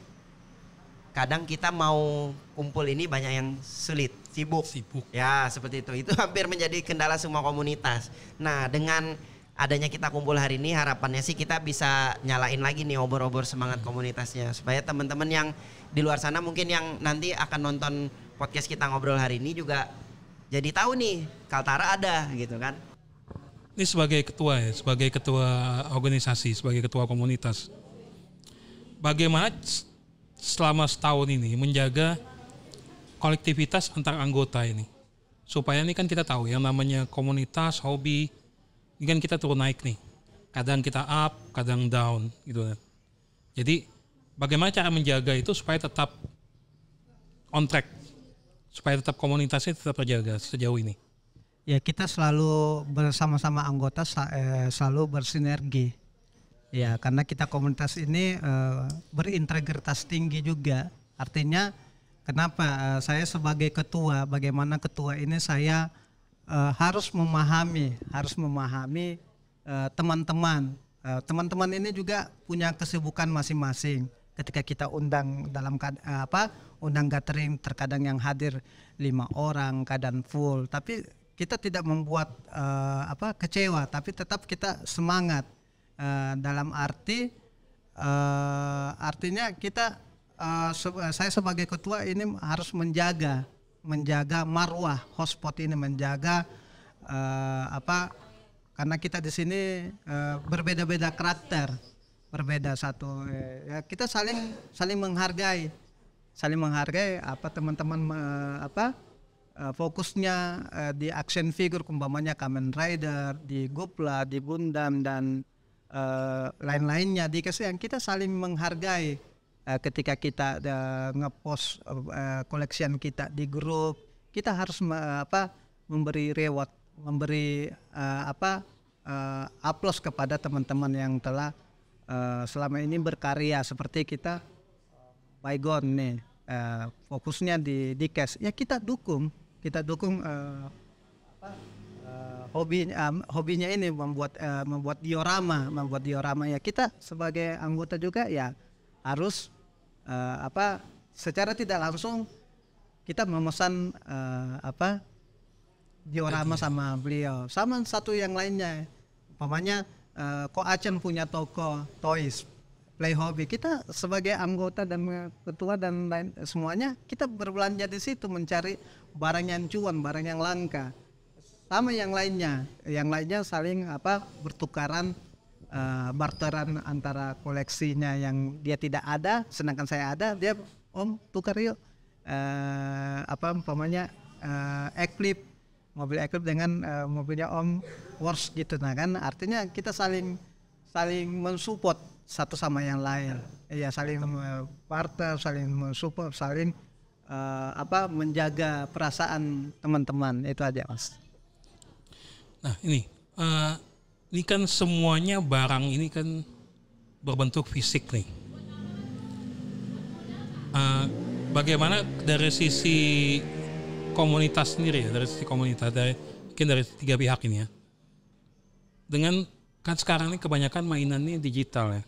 kadang kita mau kumpul ini banyak yang sulit, sibuk. Sibuk. Ya, seperti itu. Itu hampir menjadi kendala semua komunitas. Nah, dengan adanya kita kumpul hari ini harapannya sih kita bisa nyalain lagi nih obor-obor semangat hmm. komunitasnya supaya teman-teman yang di luar sana mungkin yang nanti akan nonton podcast kita ngobrol hari ini juga jadi tahu nih Kaltara ada gitu kan. Ini sebagai ketua ya, sebagai ketua organisasi, sebagai ketua komunitas. Bagaimana selama setahun ini menjaga kolektivitas antar anggota ini? Supaya ini kan kita tahu yang namanya komunitas, hobi, ini kan kita turun naik nih. Kadang kita up, kadang down gitu kan. Jadi bagaimana cara menjaga itu supaya tetap on track supaya tetap komunitasnya tetap terjaga sejauh ini? Ya kita selalu bersama-sama anggota eh, selalu bersinergi. Ya karena kita komunitas ini eh, berintegritas tinggi juga. Artinya kenapa eh, saya sebagai ketua, bagaimana ketua ini saya harus memahami, harus memahami teman-teman. Teman-teman ini juga punya kesibukan masing-masing. Ketika kita undang dalam apa undang gathering terkadang yang hadir lima orang kadang full, tapi kita tidak membuat uh, apa kecewa tapi tetap kita semangat uh, dalam arti uh, artinya kita uh, se saya sebagai ketua ini harus menjaga menjaga marwah hotspot ini menjaga uh, apa karena kita di sini uh, berbeda-beda karakter berbeda satu ya kita saling saling menghargai saling menghargai apa teman-teman uh, apa uh, fokusnya uh, di action figure umpamanya Kamen Rider, di Gopla, di Gundam dan uh, lain-lainnya di yang kita saling menghargai uh, ketika kita uh, ngepost uh, koleksian kita di grup kita harus me apa memberi reward memberi uh, apa uh, aplaus kepada teman-teman yang telah uh, selama ini berkarya seperti kita bygone nih uh, fokusnya di di cash ya kita dukung kita dukung uh, apa, uh, hobi uh, hobinya ini membuat uh, membuat diorama membuat diorama ya kita sebagai anggota juga ya harus uh, apa secara tidak langsung kita memesan uh, apa diorama sama beliau sama satu yang lainnya umpamanya uh, Ko Acen punya toko toys play hobi kita sebagai anggota dan ketua dan lain semuanya kita berbelanja di situ mencari barang yang cuan barang yang langka sama yang lainnya yang lainnya saling apa bertukaran uh, barteran antara koleksinya yang dia tidak ada sedangkan saya ada dia om tukar yuk uh, apa umpamanya uh, eh, Eclipse mobil Eclipse dengan uh, mobilnya Om Wars gitu nah kan artinya kita saling saling mensupport satu sama yang lain ya saling eh, partner saling mensupport saling uh, apa menjaga perasaan teman-teman itu aja mas nah ini uh, ini kan semuanya barang ini kan berbentuk fisik nih uh, bagaimana dari sisi komunitas sendiri ya dari sisi komunitas dari mungkin dari tiga pihak ini ya dengan kan sekarang ini kebanyakan mainannya digital ya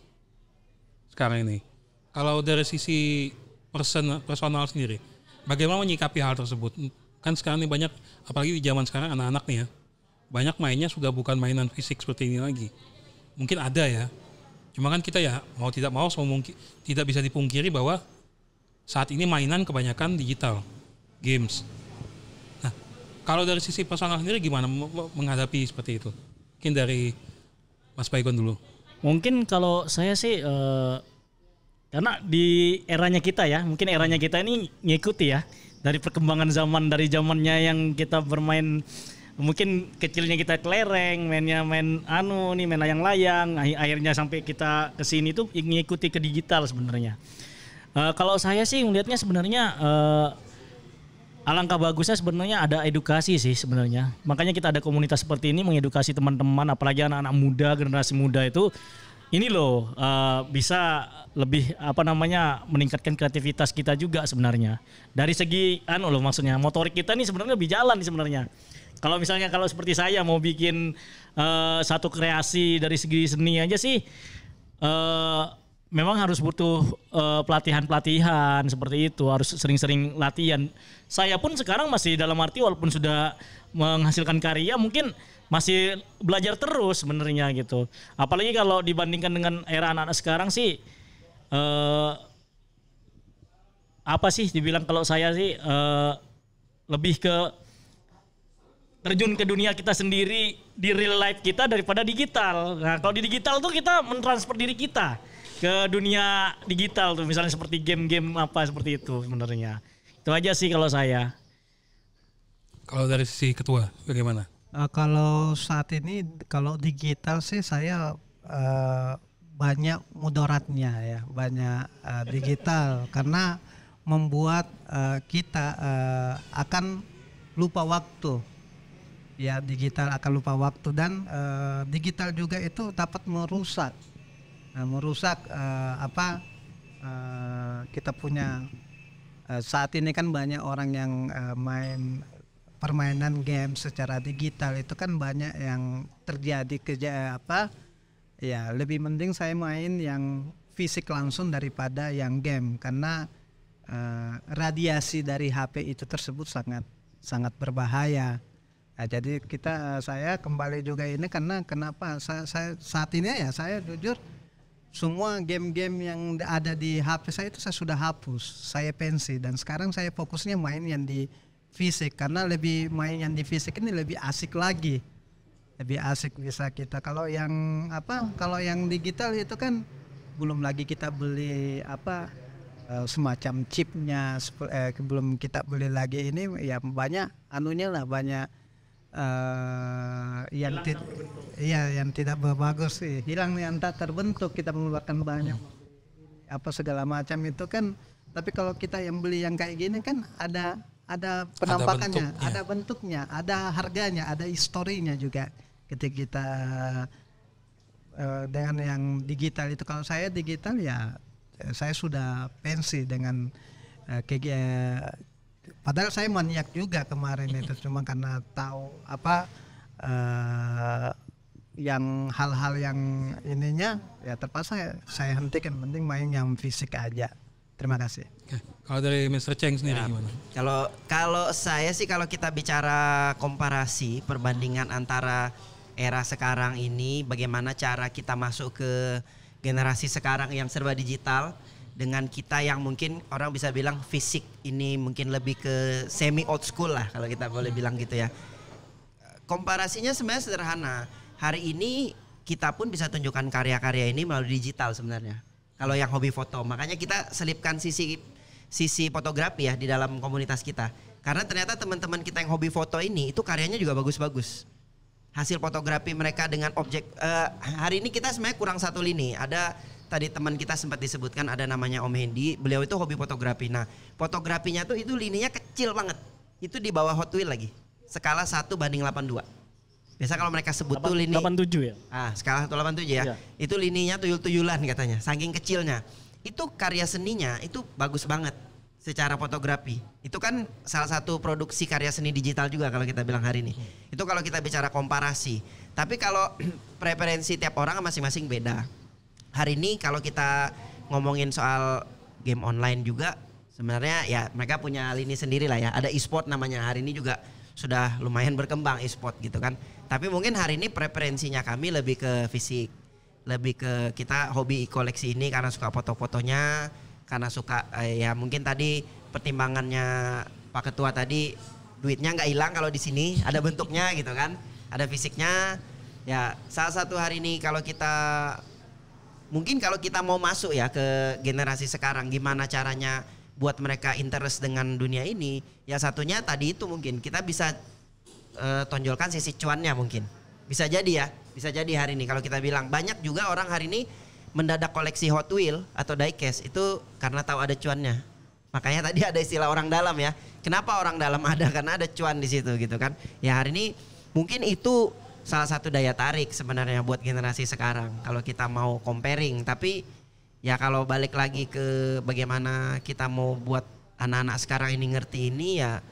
sekarang ini? Kalau dari sisi person, personal sendiri, bagaimana menyikapi hal tersebut? Kan sekarang ini banyak, apalagi di zaman sekarang anak-anak nih ya, banyak mainnya sudah bukan mainan fisik seperti ini lagi. Mungkin ada ya, cuma kan kita ya mau tidak mau so mungkin tidak bisa dipungkiri bahwa saat ini mainan kebanyakan digital, games. Nah, kalau dari sisi personal sendiri gimana menghadapi seperti itu? Mungkin dari Mas Baikon dulu. Mungkin kalau saya sih uh, karena di eranya kita ya, mungkin eranya kita ini ngikuti ya dari perkembangan zaman dari zamannya yang kita bermain mungkin kecilnya kita kelereng, mainnya main anu nih main layang-layang, akhirnya sampai kita kesini tuh ngikuti ke digital sebenarnya. Uh, kalau saya sih melihatnya sebenarnya uh, Alangkah bagusnya sebenarnya ada edukasi sih sebenarnya. Makanya kita ada komunitas seperti ini mengedukasi teman-teman, apalagi anak-anak muda, generasi muda itu ini loh uh, bisa lebih apa namanya meningkatkan kreativitas kita juga sebenarnya dari segi anu loh maksudnya motorik kita ini sebenarnya lebih jalan sebenarnya kalau misalnya kalau seperti saya mau bikin uh, satu kreasi dari segi seni aja sih uh, memang harus butuh eh, pelatihan-pelatihan uh, seperti itu, harus sering-sering latihan. Saya pun sekarang masih dalam arti walaupun sudah menghasilkan karya mungkin masih belajar terus sebenarnya gitu. Apalagi kalau dibandingkan dengan era anak-anak sekarang sih uh, apa sih dibilang kalau saya sih uh, lebih ke terjun ke dunia kita sendiri di real life kita daripada digital. Nah, kalau di digital tuh kita mentransfer diri kita ke dunia digital tuh misalnya seperti game-game apa seperti itu sebenarnya itu aja sih kalau saya kalau dari si ketua bagaimana uh, kalau saat ini kalau digital sih saya uh, banyak mudaratnya ya banyak uh, digital [laughs] karena membuat uh, kita uh, akan lupa waktu ya digital akan lupa waktu dan uh, digital juga itu dapat merusak Nah, merusak uh, apa uh, kita punya uh, saat ini kan banyak orang yang uh, main permainan game secara digital itu kan banyak yang terjadi kerja apa ya lebih penting saya main yang fisik langsung daripada yang game karena uh, radiasi dari HP itu tersebut sangat sangat berbahaya. Nah, jadi kita saya kembali juga ini karena kenapa saya, saya saat ini ya saya jujur semua game-game yang ada di HP saya itu saya sudah hapus, saya pensi dan sekarang saya fokusnya main yang di fisik karena lebih main yang di fisik ini lebih asik lagi. Lebih asik bisa kita kalau yang apa kalau yang digital itu kan belum lagi kita beli apa eh, semacam chipnya eh, belum kita beli lagi ini ya banyak anunya lah banyak uh, yang tidak iya yang tidak bagus sih hilang yang tak terbentuk kita mengeluarkan banyak apa segala macam itu kan tapi kalau kita yang beli yang kayak gini kan ada ada penampakannya ada bentuknya ada, bentuknya, ada harganya ada historinya juga ketika kita uh, dengan yang digital itu kalau saya digital ya eh, saya sudah pensi dengan uh, Padahal saya maniak juga kemarin itu [laughs] cuma karena tahu apa uh, yang hal-hal yang ininya ya terpaksa saya, saya hentikan penting main yang fisik aja. Terima kasih. Kalau dari Mr. Cheng sendiri ya, gimana? Kalau kalau saya sih kalau kita bicara komparasi perbandingan antara era sekarang ini bagaimana cara kita masuk ke generasi sekarang yang serba digital dengan kita yang mungkin orang bisa bilang fisik ini mungkin lebih ke semi old school lah kalau kita boleh hmm. bilang gitu ya. Komparasinya sebenarnya sederhana. Hari ini kita pun bisa tunjukkan karya-karya ini melalui digital sebenarnya. Kalau yang hobi foto, makanya kita selipkan sisi sisi fotografi ya di dalam komunitas kita. Karena ternyata teman-teman kita yang hobi foto ini itu karyanya juga bagus-bagus. Hasil fotografi mereka dengan objek uh, hari ini kita sebenarnya kurang satu lini. Ada tadi teman kita sempat disebutkan ada namanya Om Hendy, beliau itu hobi fotografi. Nah, fotografinya tuh itu lininya kecil banget. Itu di bawah Hot Wheels lagi. Skala 1 banding 82. Biasa kalau mereka sebut 8, tuh lini 87 ya. Ah, skala 187 ya. ya. Itu lininya tuyul-tuyulan katanya, saking kecilnya. Itu karya seninya itu bagus banget secara fotografi. Itu kan salah satu produksi karya seni digital juga kalau kita bilang hari ini. Itu kalau kita bicara komparasi. Tapi kalau [clears throat] preferensi tiap orang masing-masing beda hari ini kalau kita ngomongin soal game online juga sebenarnya ya mereka punya lini sendiri lah ya. Ada e-sport namanya hari ini juga sudah lumayan berkembang e-sport gitu kan. Tapi mungkin hari ini preferensinya kami lebih ke fisik. Lebih ke kita hobi koleksi ini karena suka foto-fotonya, karena suka eh, ya mungkin tadi pertimbangannya Pak Ketua tadi duitnya nggak hilang kalau di sini ada bentuknya gitu kan, ada fisiknya. Ya salah satu hari ini kalau kita Mungkin kalau kita mau masuk ya ke generasi sekarang gimana caranya buat mereka interest dengan dunia ini, ya satunya tadi itu mungkin kita bisa uh, tonjolkan sisi cuannya mungkin. Bisa jadi ya, bisa jadi hari ini kalau kita bilang banyak juga orang hari ini mendadak koleksi Hot Wheel atau diecast itu karena tahu ada cuannya. Makanya tadi ada istilah orang dalam ya. Kenapa orang dalam ada? Karena ada cuan di situ gitu kan. Ya hari ini mungkin itu salah satu daya tarik sebenarnya buat generasi sekarang kalau kita mau comparing tapi ya kalau balik lagi ke bagaimana kita mau buat anak-anak sekarang ini ngerti ini ya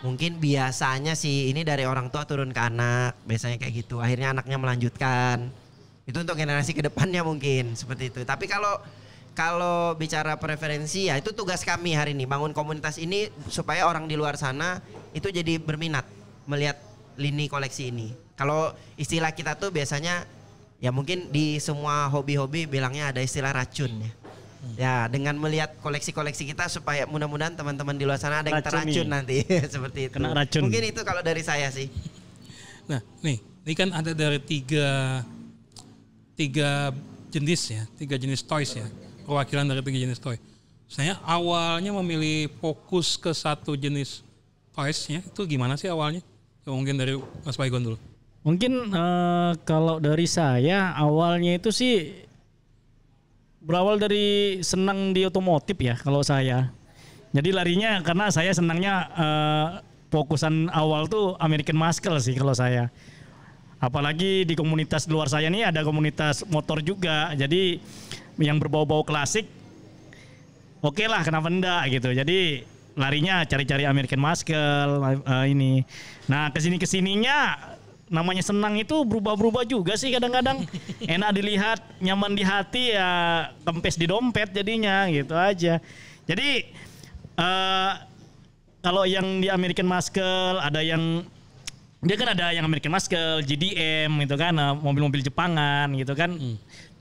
mungkin biasanya sih ini dari orang tua turun ke anak biasanya kayak gitu akhirnya anaknya melanjutkan itu untuk generasi kedepannya mungkin seperti itu tapi kalau kalau bicara preferensi ya itu tugas kami hari ini bangun komunitas ini supaya orang di luar sana itu jadi berminat melihat lini koleksi ini kalau istilah kita tuh biasanya ya mungkin di semua hobi-hobi bilangnya ada istilah racun ya. Hmm. Ya, dengan melihat koleksi-koleksi kita supaya mudah-mudahan teman-teman di luar sana ada yang teracun nanti [laughs] seperti itu. Kena racun. Mungkin itu kalau dari saya sih. Nah, nih, ini kan ada dari tiga tiga jenis ya, tiga jenis toys ya, perwakilan dari tiga jenis toys. Saya awalnya memilih fokus ke satu jenis toys ya, itu gimana sih awalnya? Ya, mungkin dari Mas Baygon dulu. Mungkin uh, kalau dari saya awalnya itu sih berawal dari senang di otomotif ya kalau saya. Jadi larinya karena saya senangnya uh, fokusan awal tuh American Muscle sih kalau saya. Apalagi di komunitas luar saya nih ada komunitas motor juga. Jadi yang berbau-bau klasik oke okay lah kenapa enggak gitu. Jadi larinya cari-cari American Muscle uh, ini. Nah, kesini kesininya namanya senang itu berubah-berubah juga sih kadang-kadang. [laughs] Enak dilihat, nyaman di hati ya kempes di dompet jadinya gitu aja. Jadi uh, kalau yang di American Muscle ada yang dia kan ada yang American Muscle, GDM gitu kan, eh, mobil-mobil Jepangan gitu kan.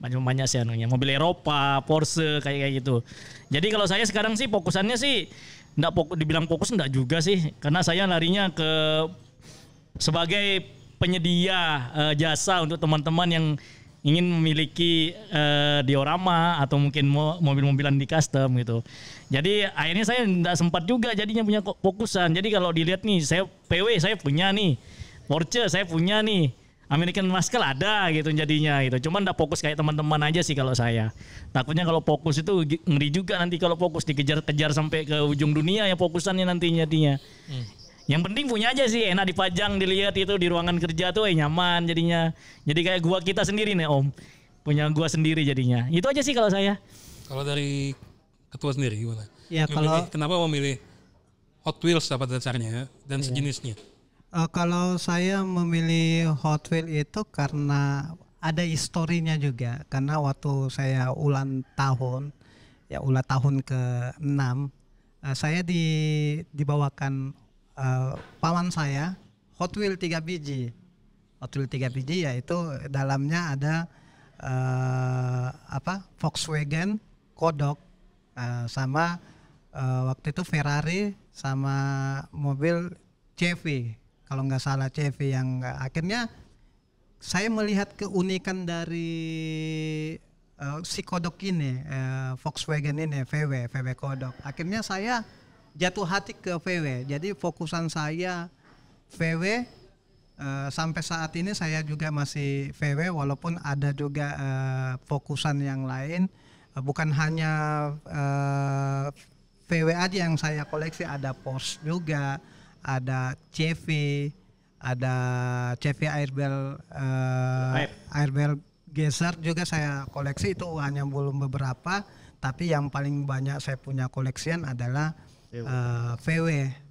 Banyak-banyak hmm. sih anunya, mobil Eropa, Porsche kayak -kaya gitu. Jadi kalau saya sekarang sih fokusannya sih enggak fokus dibilang fokus enggak juga sih karena saya larinya ke sebagai penyedia uh, jasa untuk teman-teman yang ingin memiliki uh, diorama atau mungkin mobil-mobilan di custom gitu. Jadi akhirnya saya tidak sempat juga jadinya punya fokusan. Jadi kalau dilihat nih saya PW saya punya nih, Porsche saya punya nih, American Muscle ada gitu jadinya gitu. Cuman tidak fokus kayak teman-teman aja sih kalau saya. Takutnya kalau fokus itu ngeri juga nanti kalau fokus dikejar-kejar sampai ke ujung dunia ya fokusannya nanti jadinya. Hmm. Yang penting punya aja sih, enak dipajang, dilihat itu di ruangan kerja tuh eh nyaman jadinya. Jadi kayak gua kita sendiri nih, Om. Punya gua sendiri jadinya. Itu aja sih kalau saya. Kalau dari ketua sendiri gimana? Ya, kalau kenapa memilih Hot Wheels apa dasarnya ya, dan iya. sejenisnya? Uh, kalau saya memilih Hot Wheels itu karena ada historinya juga karena waktu saya ulang tahun ya ulang tahun ke-6 eh, saya dibawakan uh, paman saya Hot Wheel 3 biji. Hot Wheel 3 biji yaitu dalamnya ada uh, apa? Volkswagen, Kodok uh, sama uh, waktu itu Ferrari sama mobil CV kalau nggak salah CV yang uh, akhirnya saya melihat keunikan dari uh, si kodok ini uh, Volkswagen ini VW VW kodok akhirnya saya jatuh hati ke VW. Jadi fokusan saya VW uh, eh, sampai saat ini saya juga masih VW walaupun ada juga uh, fokusan yang lain. Uh, bukan hanya uh, VW aja yang saya koleksi, ada pos juga, ada CV, ada CV Airbel uh, Airbel Geser juga saya koleksi itu hanya belum beberapa tapi yang paling banyak saya punya koleksian adalah uh, VW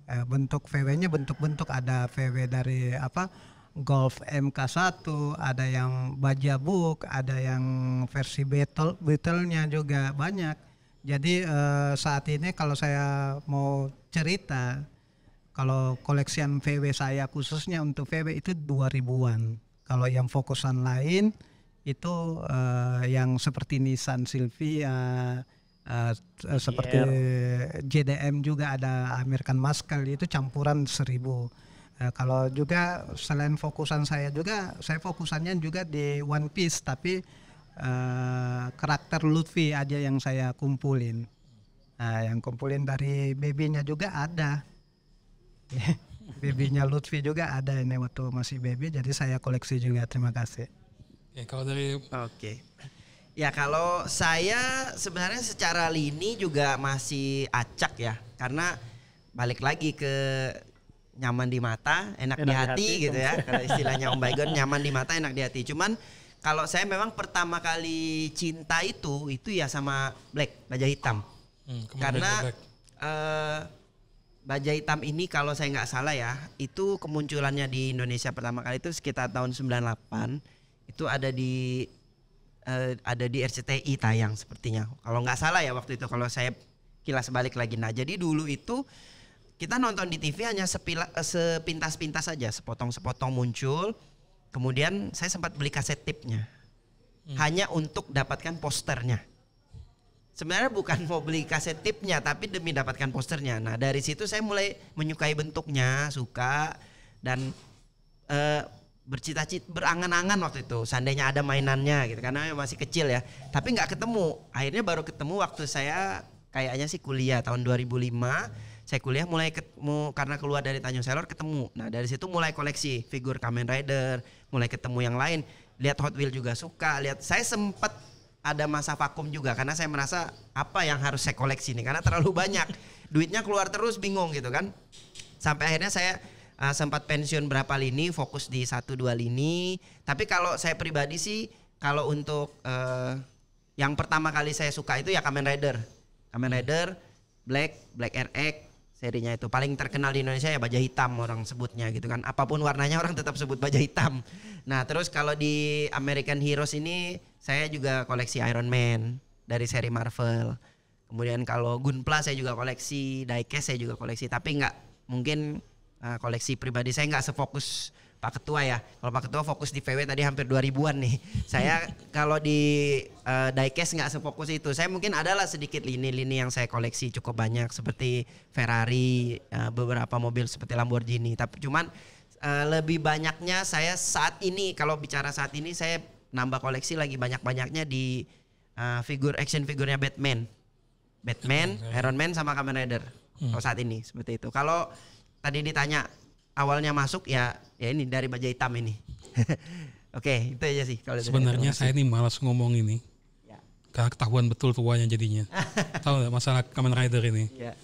uh, bentuk VW-nya bentuk-bentuk ada VW dari apa Golf MK1 ada yang baja book ada yang versi beetle beetle nya juga banyak jadi uh, saat ini kalau saya mau cerita kalau koleksian VW saya khususnya untuk VW itu 2000-an kalau yang fokusan lain itu uh, yang seperti Nissan Silvia uh, seperti iya. JDM juga ada American Muscle itu campuran seribu. uh, kalau juga selain fokusan saya juga, saya fokusannya juga di One Piece, tapi uh, karakter Luffy aja yang saya kumpulin. Nah, yang kumpulin dari babynya juga ada. [laughs] babynya Lutfi juga ada ini waktu masih baby, jadi saya koleksi juga. Terima kasih. Ya, kalau dari Oke. Okay. Ya kalau saya sebenarnya secara lini juga masih acak ya karena balik lagi ke nyaman di mata enak, enak di, hati, di hati gitu ya kalau [laughs] istilahnya Om Baygon nyaman di mata enak di hati cuman kalau saya memang pertama kali cinta itu itu ya sama Black baja hitam hmm, karena eh baja hitam ini kalau saya nggak salah ya itu kemunculannya di Indonesia pertama kali itu sekitar tahun 98 itu ada di uh, ada di RCTI tayang sepertinya. Kalau nggak salah ya waktu itu kalau saya kilas balik lagi. Nah, jadi dulu itu kita nonton di TV hanya eh, sepintas-pintas saja, sepotong-sepotong muncul. Kemudian saya sempat beli kaset tipnya. Hmm. Hanya untuk dapatkan posternya. Sebenarnya bukan mau beli kaset tipnya tapi demi dapatkan posternya. Nah, dari situ saya mulai menyukai bentuknya, suka dan uh, bercita-cita berangan-angan waktu itu seandainya ada mainannya gitu karena masih kecil ya tapi nggak ketemu akhirnya baru ketemu waktu saya kayaknya sih kuliah tahun 2005 saya kuliah mulai ketemu karena keluar dari Tanjung Selor ketemu nah dari situ mulai koleksi figur Kamen Rider mulai ketemu yang lain lihat Hot Wheels juga suka lihat saya sempat ada masa vakum juga karena saya merasa apa yang harus saya koleksi nih karena terlalu banyak duitnya keluar terus bingung gitu kan sampai akhirnya saya uh, sempat pensiun berapa lini, fokus di satu dua lini. Tapi kalau saya pribadi sih kalau untuk uh, yang pertama kali saya suka itu ya Kamen Rider. Kamen hmm. Rider Black, Black RX serinya itu paling terkenal di Indonesia ya baja hitam orang sebutnya gitu kan. Apapun warnanya orang tetap sebut baja hitam. Nah, terus kalau di American Heroes ini saya juga koleksi Iron Man dari seri Marvel. Kemudian kalau Gunpla saya juga koleksi, Diecast saya juga koleksi, tapi nggak mungkin Ah, koleksi pribadi saya nggak sefokus Pak Ketua ya. Kalau Pak Ketua fokus di VW tadi hampir 2000-an nih. Saya [laughs] kalau di uh, diecast nggak sefokus itu. Saya mungkin adalah sedikit lini-lini yang saya koleksi cukup banyak seperti Ferrari, uh, beberapa mobil seperti Lamborghini. Tapi cuman uh, lebih banyaknya saya saat ini kalau bicara saat ini saya nambah koleksi lagi banyak-banyaknya di uh, figur action figurnya Batman. Batman, Iron Man sama Kamen Rider. Hmm. Kalau saat ini seperti itu. Kalau tadi ditanya awalnya masuk ya ya ini dari baja hitam ini. [laughs] Oke, okay, itu aja sih kalau Sebenarnya saya ini malas ngomong ini. Ya. Karena ketahuan betul tuanya jadinya. [laughs] Tahu nggak masalah Kamen Rider ini? Ya.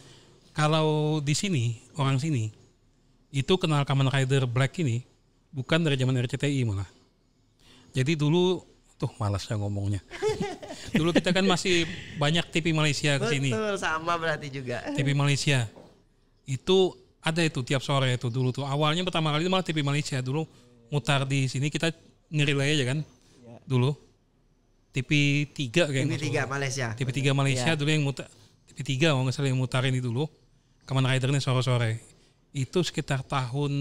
Kalau di sini orang sini itu kenal Kamen Rider Black ini bukan dari zaman RCTI malah. Jadi dulu tuh malas ya ngomongnya. [laughs] Dulu kita kan masih banyak TV Malaysia ke sini. Betul, sama berarti juga. TV Malaysia. Itu ada itu tiap sore itu dulu tuh awalnya pertama kali malah TV Malaysia dulu mutar di sini kita nyerilai aja kan ya. dulu TV 3 kayaknya TV 3 Malaysia TV 3 Malaysia ya. dulu yang mutar TV 3 mau nggak salah yang mutarin itu dulu Kamen Ridernya sore-sore itu sekitar tahun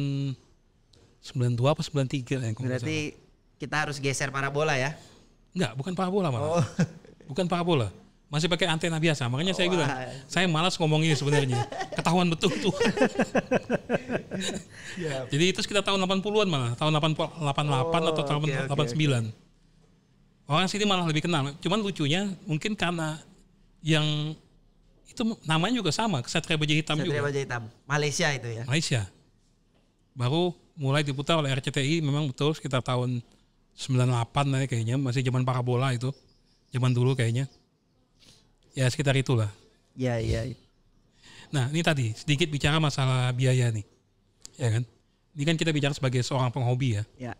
92 apa 93 yang berarti kita harus geser parabola ya Enggak, bukan parabola malah oh. [laughs] bukan parabola masih pakai antena biasa. Makanya saya oh, bilang, saya malas ngomong ini sebenarnya. Ketahuan betul tuh. [laughs] Ya. Jadi itu sekitar tahun 80-an malah, tahun 88 oh, atau tahun okay, 89. Okay, Orang sini malah lebih kenal. Cuman lucunya mungkin karena yang itu namanya juga sama, Kesatria Baja Hitam Satria juga. Hitam, Malaysia itu ya. Malaysia. Baru mulai diputar oleh RCTI memang betul sekitar tahun 98 kayaknya, masih zaman parabola itu. Zaman dulu kayaknya. Ya sekitar itulah. Ya, ya. Nah, ini tadi sedikit bicara masalah biaya nih. Ya kan? Ini kan kita bicara sebagai seorang penghobi ya. Ya.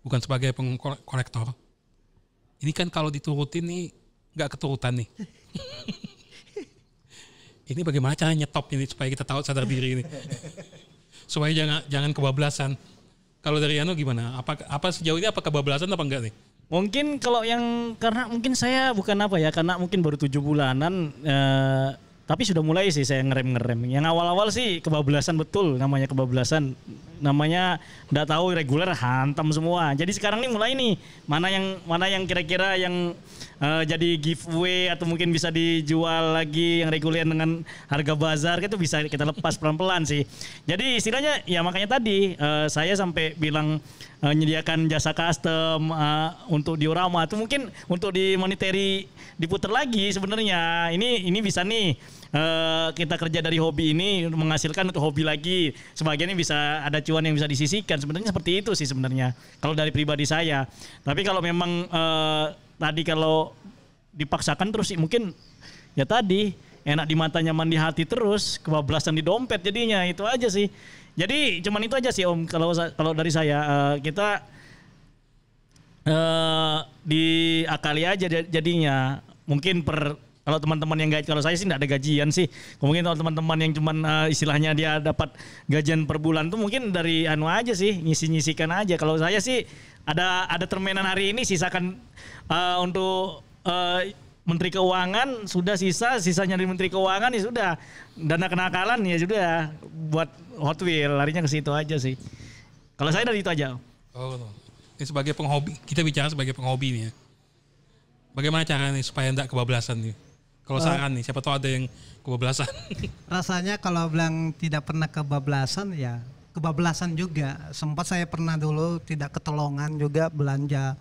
Bukan sebagai pengkolektor. Ini kan kalau diturutin nih nggak keturutan nih. [laughs] ini bagaimana cara nyetop ini supaya kita tahu sadar diri ini. supaya jangan jangan kebablasan. Kalau dari Anu gimana? Apa apa sejauh ini apa kebablasan apa enggak nih? Mungkin kalau yang karena mungkin saya bukan apa ya karena mungkin baru tujuh bulanan eh, tapi sudah mulai sih saya ngerem-ngerem. Yang awal-awal sih kebablasan betul namanya kebablasan. Namanya enggak tahu reguler hantam semua. Jadi sekarang nih mulai nih mana yang mana yang kira-kira yang uh, jadi giveaway atau mungkin bisa dijual lagi yang reguler dengan harga bazar itu bisa kita lepas [laughs] pelan-pelan sih. Jadi istilahnya ya makanya tadi uh, saya sampai bilang menyediakan eh, jasa custom uh, untuk diorama itu mungkin untuk di monetary diputar lagi sebenarnya. Ini ini bisa nih uh, kita kerja dari hobi ini menghasilkan untuk hobi lagi. sebagian ini bisa ada cuan yang bisa disisikan. Sebenarnya seperti itu sih sebenarnya. Kalau dari pribadi saya. Tapi kalau memang uh, tadi kalau dipaksakan terus sih mungkin ya tadi enak di mata nyaman di hati terus kebablasan di dompet jadinya itu aja sih jadi cuman itu aja sih om kalau kalau dari saya uh, kita uh, diakali aja jadinya mungkin per kalau teman-teman yang gaji kalau saya sih tidak ada gajian sih mungkin kalau teman-teman yang cuman uh, istilahnya dia dapat gajian per bulan tuh mungkin dari anu aja sih ngisi-ngisikan aja kalau saya sih ada ada termenan hari ini sisakan uh, untuk uh, Menteri Keuangan sudah sisa, sisanya dari Menteri Keuangan ya sudah. Dana kenakalan ya sudah buat Hot Wheel, larinya ke situ aja sih. Kalau saya dari itu aja. Oh, sebagai penghobi, kita bicara sebagai penghobi nih ya bagaimana cara nih supaya enggak kebablasan nih? Kalau uh, saran nih, siapa tahu ada yang kebablasan. [laughs] Rasanya kalau bilang tidak pernah kebablasan ya kebablasan juga. Sempat saya pernah dulu tidak ketelongan juga belanja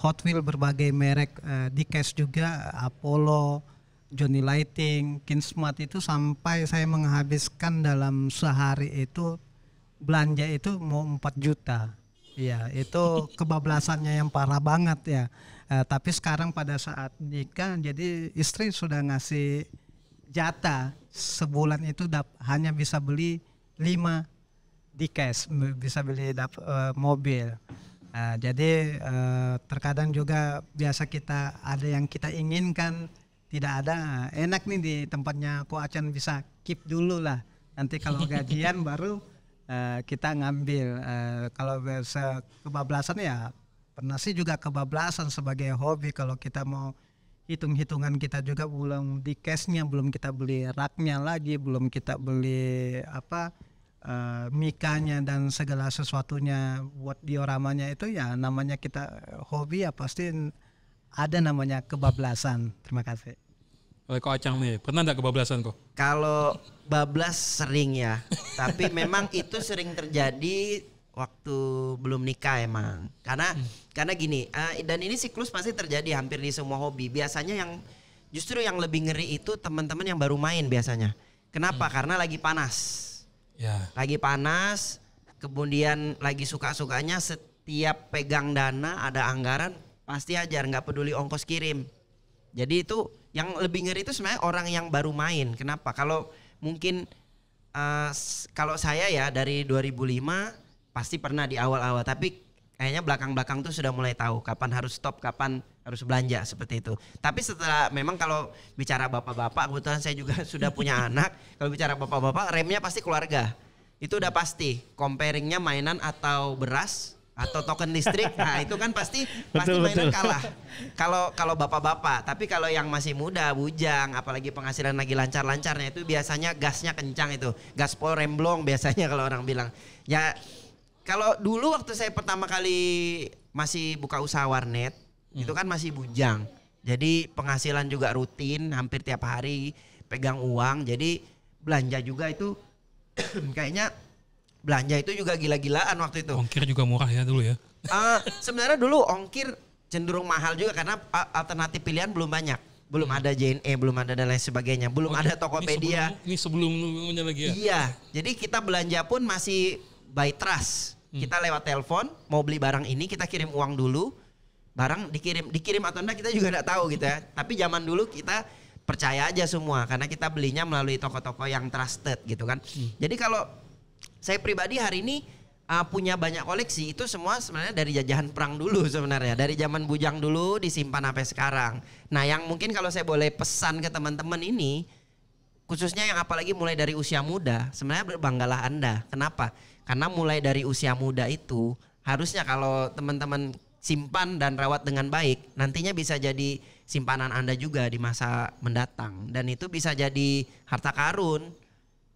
Hot Wheels berbagai merek uh, eh, di cash juga Apollo, Johnny Lighting, Kinsmart itu sampai saya menghabiskan dalam sehari itu belanja itu mau 4 juta. ya itu kebablasannya yang parah banget ya. Uh, tapi sekarang pada saat nikah jadi istri sudah ngasih jatah sebulan itu dap, hanya bisa beli lima di cash bisa beli dap, uh, mobil. Uh, jadi uh, terkadang juga biasa kita ada yang kita inginkan tidak ada enak nih di tempatnya koacan bisa keep dulu lah nanti kalau [laughs] gajian baru uh, kita ngambil uh, kalau kebablasan ya pernah sih juga kebablasan sebagai hobi kalau kita mau hitung-hitungan kita juga belum di cashnya belum kita beli raknya lagi belum kita beli apa uh, eh, mikanya dan segala sesuatunya buat dioramanya itu ya namanya kita hobi ya pasti ada namanya kebablasan terima kasih oleh kok acang nih pernah nggak kebablasan kok kalau bablas sering ya tapi memang itu sering terjadi waktu belum nikah emang karena hmm. karena gini uh, dan ini siklus pasti terjadi hampir di semua hobi biasanya yang justru yang lebih ngeri itu teman-teman yang baru main biasanya kenapa hmm. karena lagi panas yeah. lagi panas kemudian lagi suka-sukanya setiap pegang dana ada anggaran pasti ajar nggak peduli ongkos kirim jadi itu yang lebih ngeri itu sebenarnya orang yang baru main kenapa kalau mungkin uh, kalau saya ya dari 2005 pasti pernah di awal-awal tapi kayaknya belakang-belakang tuh sudah mulai tahu kapan harus stop, kapan harus belanja seperti itu. Tapi setelah memang kalau bicara bapak-bapak, kebetulan saya juga [laughs] sudah punya anak. Kalau bicara bapak-bapak, remnya pasti keluarga. Itu udah pasti. Comparingnya mainan atau beras atau token listrik, [laughs] nah itu kan pasti pasti betul, mainan betul. kalah. [laughs] Kalau kalau bapak-bapak, tapi kalau yang masih muda, bujang, apalagi penghasilan lagi lancar-lancarnya itu biasanya gasnya kencang itu, gaspol remblong biasanya kalau orang bilang. Ya kalau dulu waktu saya pertama kali masih buka usaha warnet, hmm. itu kan masih bujang. Jadi penghasilan juga rutin, hampir tiap hari pegang uang. Jadi belanja juga itu [clears throat] kayaknya belanja itu juga gila-gilaan waktu itu. Ongkir juga murah ya dulu ya. Uh, sebenarnya dulu ongkir cenderung mahal juga karena alternatif pilihan belum banyak belum hmm. ada JNE, belum ada dan lain sebagainya, belum Oke, ada Tokopedia. Ini sebelum, ini sebelum lagi ya. Iya, jadi kita belanja pun masih by trust. Hmm. kita lewat telepon mau beli barang ini kita kirim uang dulu barang dikirim dikirim atau enggak kita juga enggak tahu gitu ya tapi zaman dulu kita percaya aja semua karena kita belinya melalui toko-toko yang trusted gitu kan hmm. jadi kalau saya pribadi hari ini uh, punya banyak koleksi itu semua sebenarnya dari jajahan perang dulu sebenarnya dari zaman bujang dulu disimpan sampai sekarang nah yang mungkin kalau saya boleh pesan ke teman-teman ini khususnya yang apalagi mulai dari usia muda sebenarnya berbanggalah anda kenapa karena mulai dari usia muda itu harusnya kalau teman-teman simpan dan rawat dengan baik, nantinya bisa jadi simpanan Anda juga di masa mendatang dan itu bisa jadi harta karun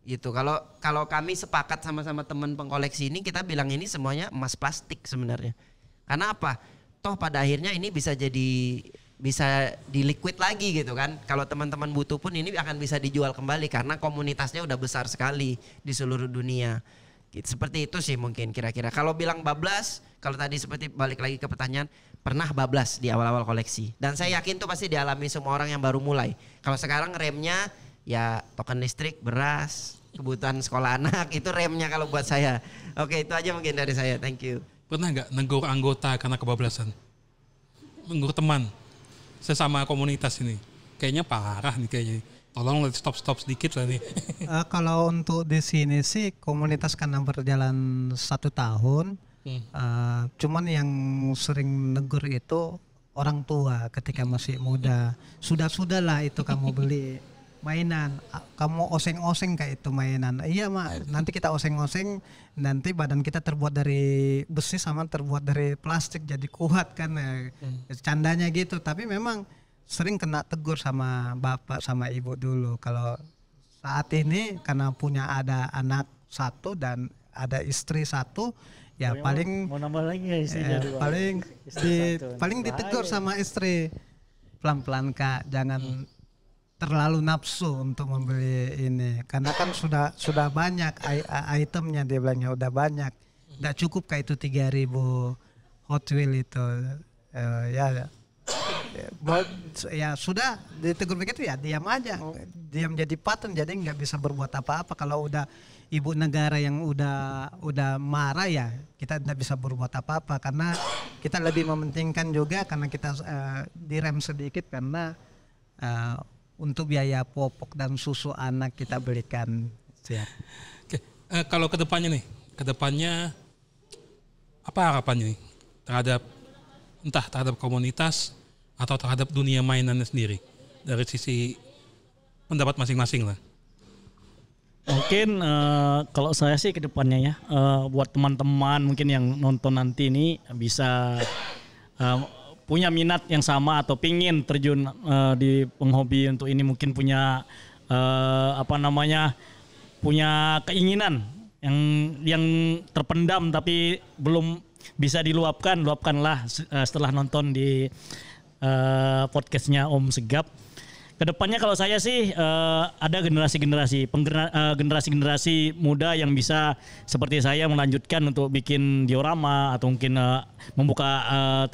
gitu. Kalau kalau kami sepakat sama-sama teman pengkoleksi ini kita bilang ini semuanya emas plastik sebenarnya. Karena apa? Toh pada akhirnya ini bisa jadi bisa di lagi gitu kan. Kalau teman-teman butuh pun ini akan bisa dijual kembali karena komunitasnya udah besar sekali di seluruh dunia. Gitu. Seperti itu sih mungkin kira-kira. Kalau bilang bablas, kalau tadi seperti balik lagi ke pertanyaan, pernah bablas di awal-awal koleksi. Dan saya yakin tuh pasti dialami semua orang yang baru mulai. Kalau sekarang remnya ya token listrik, beras, kebutuhan sekolah [laughs] anak, itu remnya kalau buat saya. Oke, itu aja mungkin dari saya. Thank you. Pernah nggak negur anggota karena kebablasan? Negur teman sesama komunitas ini. Kayaknya parah nih kayaknya Tolong stop-stop sedikit lah nih. [laughs] Eh, uh, kalau untuk di sini sih komunitas karena berjalan satu tahun, hmm. uh, cuman yang sering negur itu orang tua ketika masih muda. Sudah sudahlah itu kamu [laughs] beli mainan, kamu oseng-oseng kayak itu mainan. Iya mak, nanti kita oseng-oseng, nanti badan kita terbuat dari besi sama terbuat dari plastik jadi kuat kan, ya. hmm. candanya gitu. Tapi memang sering kena tegur sama bapak sama ibu dulu kalau saat ini karena punya ada anak satu dan ada istri satu ya paling mau, nambah lagi ya istrinya eh, paling istri di, satu. paling ditegur sama istri pelan-pelan kak jangan hmm. terlalu nafsu untuk membeli ini karena kan sudah sudah banyak itemnya dia bilangnya udah banyak tidak cukup kayak itu tiga ribu Hot Wheel itu uh, ya ya sudah ditegur begitu ya diam aja oh. diam jadi paten jadi nggak bisa berbuat apa-apa kalau udah ibu negara yang udah udah marah ya kita tidak bisa berbuat apa-apa karena kita lebih mementingkan juga karena kita uh, direm sedikit karena uh, untuk biaya popok dan susu anak kita belikan siap. Oke, uh, kalau kedepannya nih, kedepannya apa harapannya nih terhadap entah terhadap komunitas atau terhadap dunia mainannya sendiri dari sisi pendapat masing-masing lah. Mungkin uh, kalau saya sih kedepannya ya uh, buat teman-teman mungkin yang nonton nanti ini bisa uh, punya minat yang sama atau pingin terjun uh, di penghobi untuk ini mungkin punya uh, apa namanya punya keinginan yang yang terpendam tapi belum bisa diluapkan luapkanlah setelah nonton di Eh, podcastnya Om Segap. Kedepannya kalau saya sih uh, ada generasi-generasi eh, generasi-generasi uh, muda yang bisa seperti saya melanjutkan untuk bikin diorama atau mungkin uh, membuka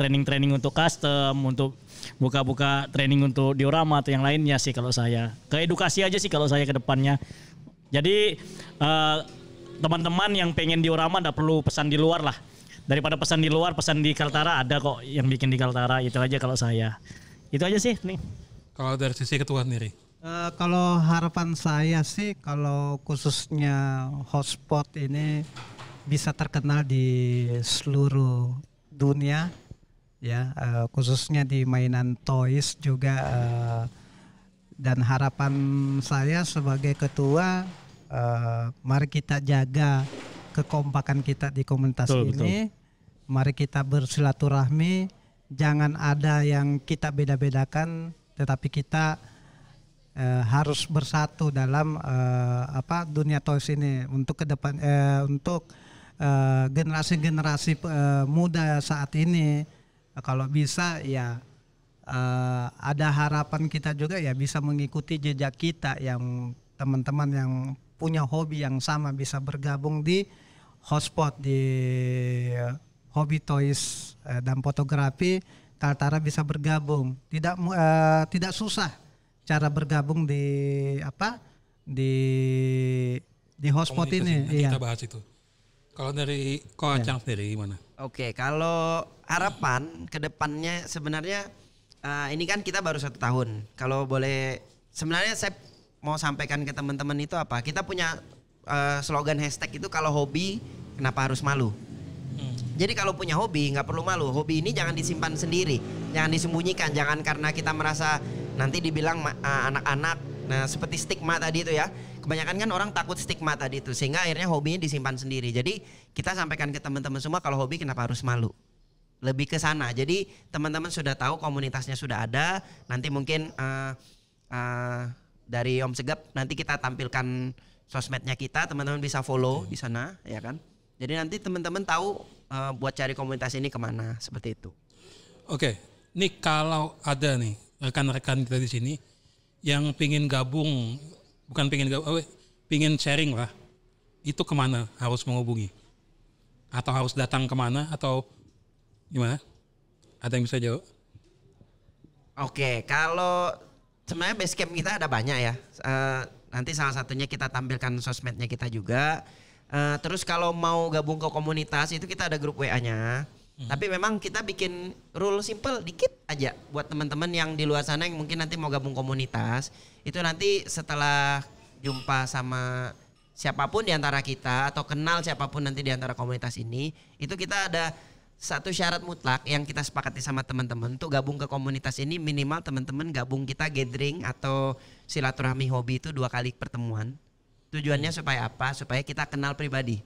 training-training uh, untuk custom, untuk buka-buka training untuk diorama atau yang lainnya sih kalau saya. Ke edukasi aja sih kalau saya kedepannya. Jadi uh, teman-teman yang pengen diorama tidak perlu pesan di luar lah daripada pesan di luar pesan di Kaltara ada kok yang bikin di Kaltara itu aja kalau saya itu aja sih nih kalau dari sisi ketua sendiri uh, kalau harapan saya sih kalau khususnya hotspot ini bisa terkenal di seluruh dunia ya uh, khususnya di mainan toys juga uh, dan harapan saya sebagai ketua uh, mari kita jaga kekompakan kita di komunitas betul, ini betul mari kita bersilaturahmi, jangan ada yang kita beda-bedakan, tetapi kita eh, harus bersatu dalam eh, apa dunia toys ini untuk ke depan eh, untuk eh, generasi-generasi eh, muda saat ini kalau bisa ya eh, ada harapan kita juga ya bisa mengikuti jejak kita yang teman-teman yang punya hobi yang sama bisa bergabung di hotspot di hobi toys uh, dan fotografi Kaltara bisa bergabung. Tidak uh, tidak susah cara bergabung di apa di di hotspot ini. Nah, kita iya. Kita bahas itu. Kalau dari Coach ya. sendiri gimana? Oke, okay, kalau harapan kedepannya sebenarnya uh, ini kan kita baru satu tahun. Kalau boleh sebenarnya saya mau sampaikan ke teman-teman itu apa? Kita punya uh, slogan hashtag itu kalau hobi kenapa harus malu? Jadi kalau punya hobi nggak perlu malu. Hobi ini jangan disimpan sendiri, jangan disembunyikan, jangan karena kita merasa nanti dibilang ah, anak-anak. nah seperti stigma tadi itu ya. Kebanyakan kan orang takut stigma tadi itu sehingga akhirnya hobinya disimpan sendiri. Jadi kita sampaikan ke teman-teman semua kalau hobi kenapa harus malu lebih ke sana. Jadi teman-teman sudah tahu komunitasnya sudah ada. Nanti mungkin uh, uh, dari Om Segap nanti kita tampilkan sosmednya kita, teman-teman bisa follow di sana, ya kan? Jadi nanti teman-teman tahu uh, buat cari komunitas ini kemana seperti itu. Oke, nih kalau ada nih rekan-rekan kita di sini yang pingin gabung, bukan pingin gabung, eh, pingin sharing lah, itu kemana harus menghubungi? Atau harus datang kemana? Atau gimana? Ada yang bisa jawab? Oke, kalau sebenarnya basecamp kita ada banyak ya. Uh, nanti salah satunya kita tampilkan sosmednya kita juga. Uh, terus kalau mau gabung ke komunitas itu kita ada grup WA-nya. Hmm. Tapi memang kita bikin rule simple dikit aja buat teman-teman yang di luar sana yang mungkin nanti mau gabung komunitas. Itu nanti setelah jumpa sama siapapun di antara kita atau kenal siapapun nanti di antara komunitas ini, itu kita ada satu syarat mutlak yang kita sepakati sama teman-teman untuk gabung ke komunitas ini minimal teman-teman gabung kita gathering atau silaturahmi hobi itu dua kali pertemuan. Tujuannya supaya apa? Supaya kita kenal pribadi.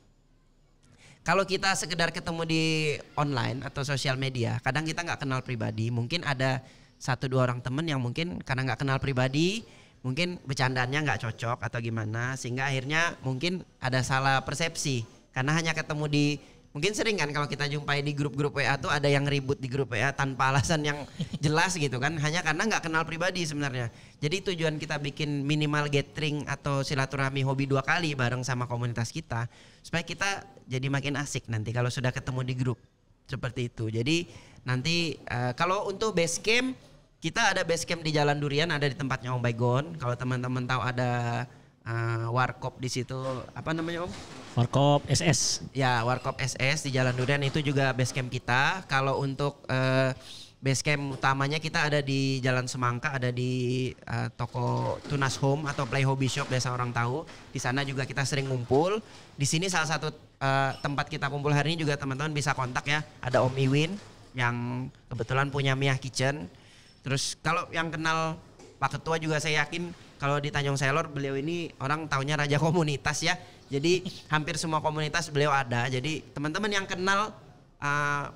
Kalau kita sekedar ketemu di online atau sosial media, kadang kita nggak kenal pribadi. Mungkin ada satu dua orang temen yang mungkin karena nggak kenal pribadi, mungkin bercandanya nggak cocok atau gimana, sehingga akhirnya mungkin ada salah persepsi karena hanya ketemu di mungkin sering kan kalau kita jumpai di grup-grup WA tuh ada yang ribut di grup WA tanpa alasan yang [laughs] jelas gitu kan hanya karena nggak kenal pribadi sebenarnya jadi tujuan kita bikin minimal gathering atau silaturahmi hobi dua kali bareng sama komunitas kita supaya kita jadi makin asik nanti kalau sudah ketemu di grup seperti itu jadi nanti uh, kalau untuk base camp kita ada base camp di Jalan Durian ada di tempatnya Om Baygon kalau teman-teman tahu ada uh, warkop di situ apa namanya Om Warkop SS. Ya, Warkop SS di Jalan Duren itu juga base camp kita. Kalau untuk uh, base camp utamanya kita ada di Jalan Semangka, ada di uh, toko Tunas Home atau Play Hobby Shop biasa orang tahu. Di sana juga kita sering ngumpul. Di sini salah satu uh, tempat kita kumpul hari ini juga teman-teman bisa kontak ya. Ada Om Iwin yang kebetulan punya Mia Kitchen. Terus kalau yang kenal Pak Ketua juga saya yakin kalau di Tanjung Selor beliau ini orang taunya raja komunitas ya. Jadi hampir semua komunitas beliau ada. Jadi teman-teman yang kenal uh,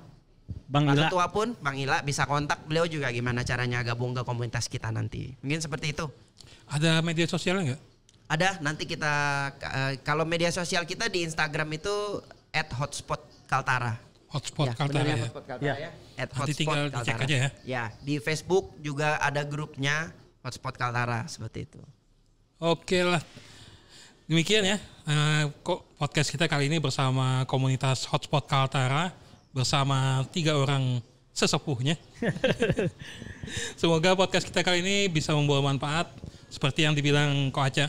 Bang Ila. Ketua pun Bang Ila bisa kontak beliau juga gimana caranya gabung ke komunitas kita nanti. Mungkin seperti itu. Ada media sosial enggak? Ada, nanti kita uh, kalau media sosial kita di Instagram itu @hotspotkaltara. hotspot Kaltara. ya, Kaltara. Ya. Hotspot Kaltara ya. ya. nanti tinggal Kaltara. aja ya. Ya, di Facebook juga ada grupnya hotspot Kaltara seperti itu. Oke lah. Demikian ya. Eh, kok podcast kita kali ini bersama komunitas Hotspot Kaltara bersama tiga orang sesepuhnya. [laughs] Semoga podcast kita kali ini bisa membawa manfaat seperti yang dibilang Ko Aca,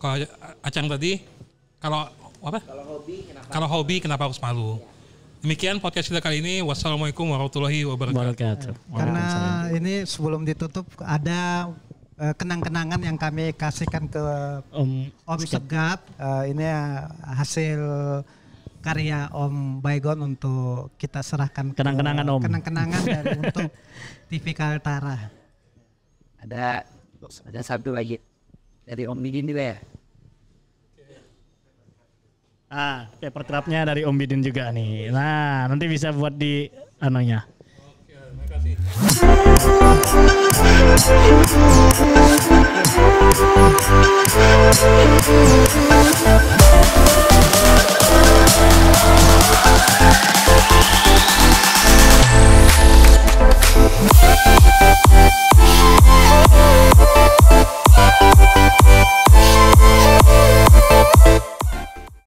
Ko Acang tadi. Kalau apa? Kalau hobi kenapa? Kalau hobi kenapa harus malu? Demikian podcast kita kali ini. Wassalamualaikum warahmatullahi wabarakatuh. Karena ini sebelum ditutup ada Eh, kenang-kenangan yang kami kasihkan ke Om, Om Segap. Uh, ini hasil karya Om Baygon untuk kita serahkan kenang-kenangan Om. Kenang-kenangan [laughs] untuk TV Kaltara. Ada ada satu lagi dari Om Bidin juga ya. Ah, paper trapnya dari Om Bidin juga nih. Nah, nanti bisa buat di anunya. Oke, terima kasih. [laughs] oh, oh, oh, oh, oh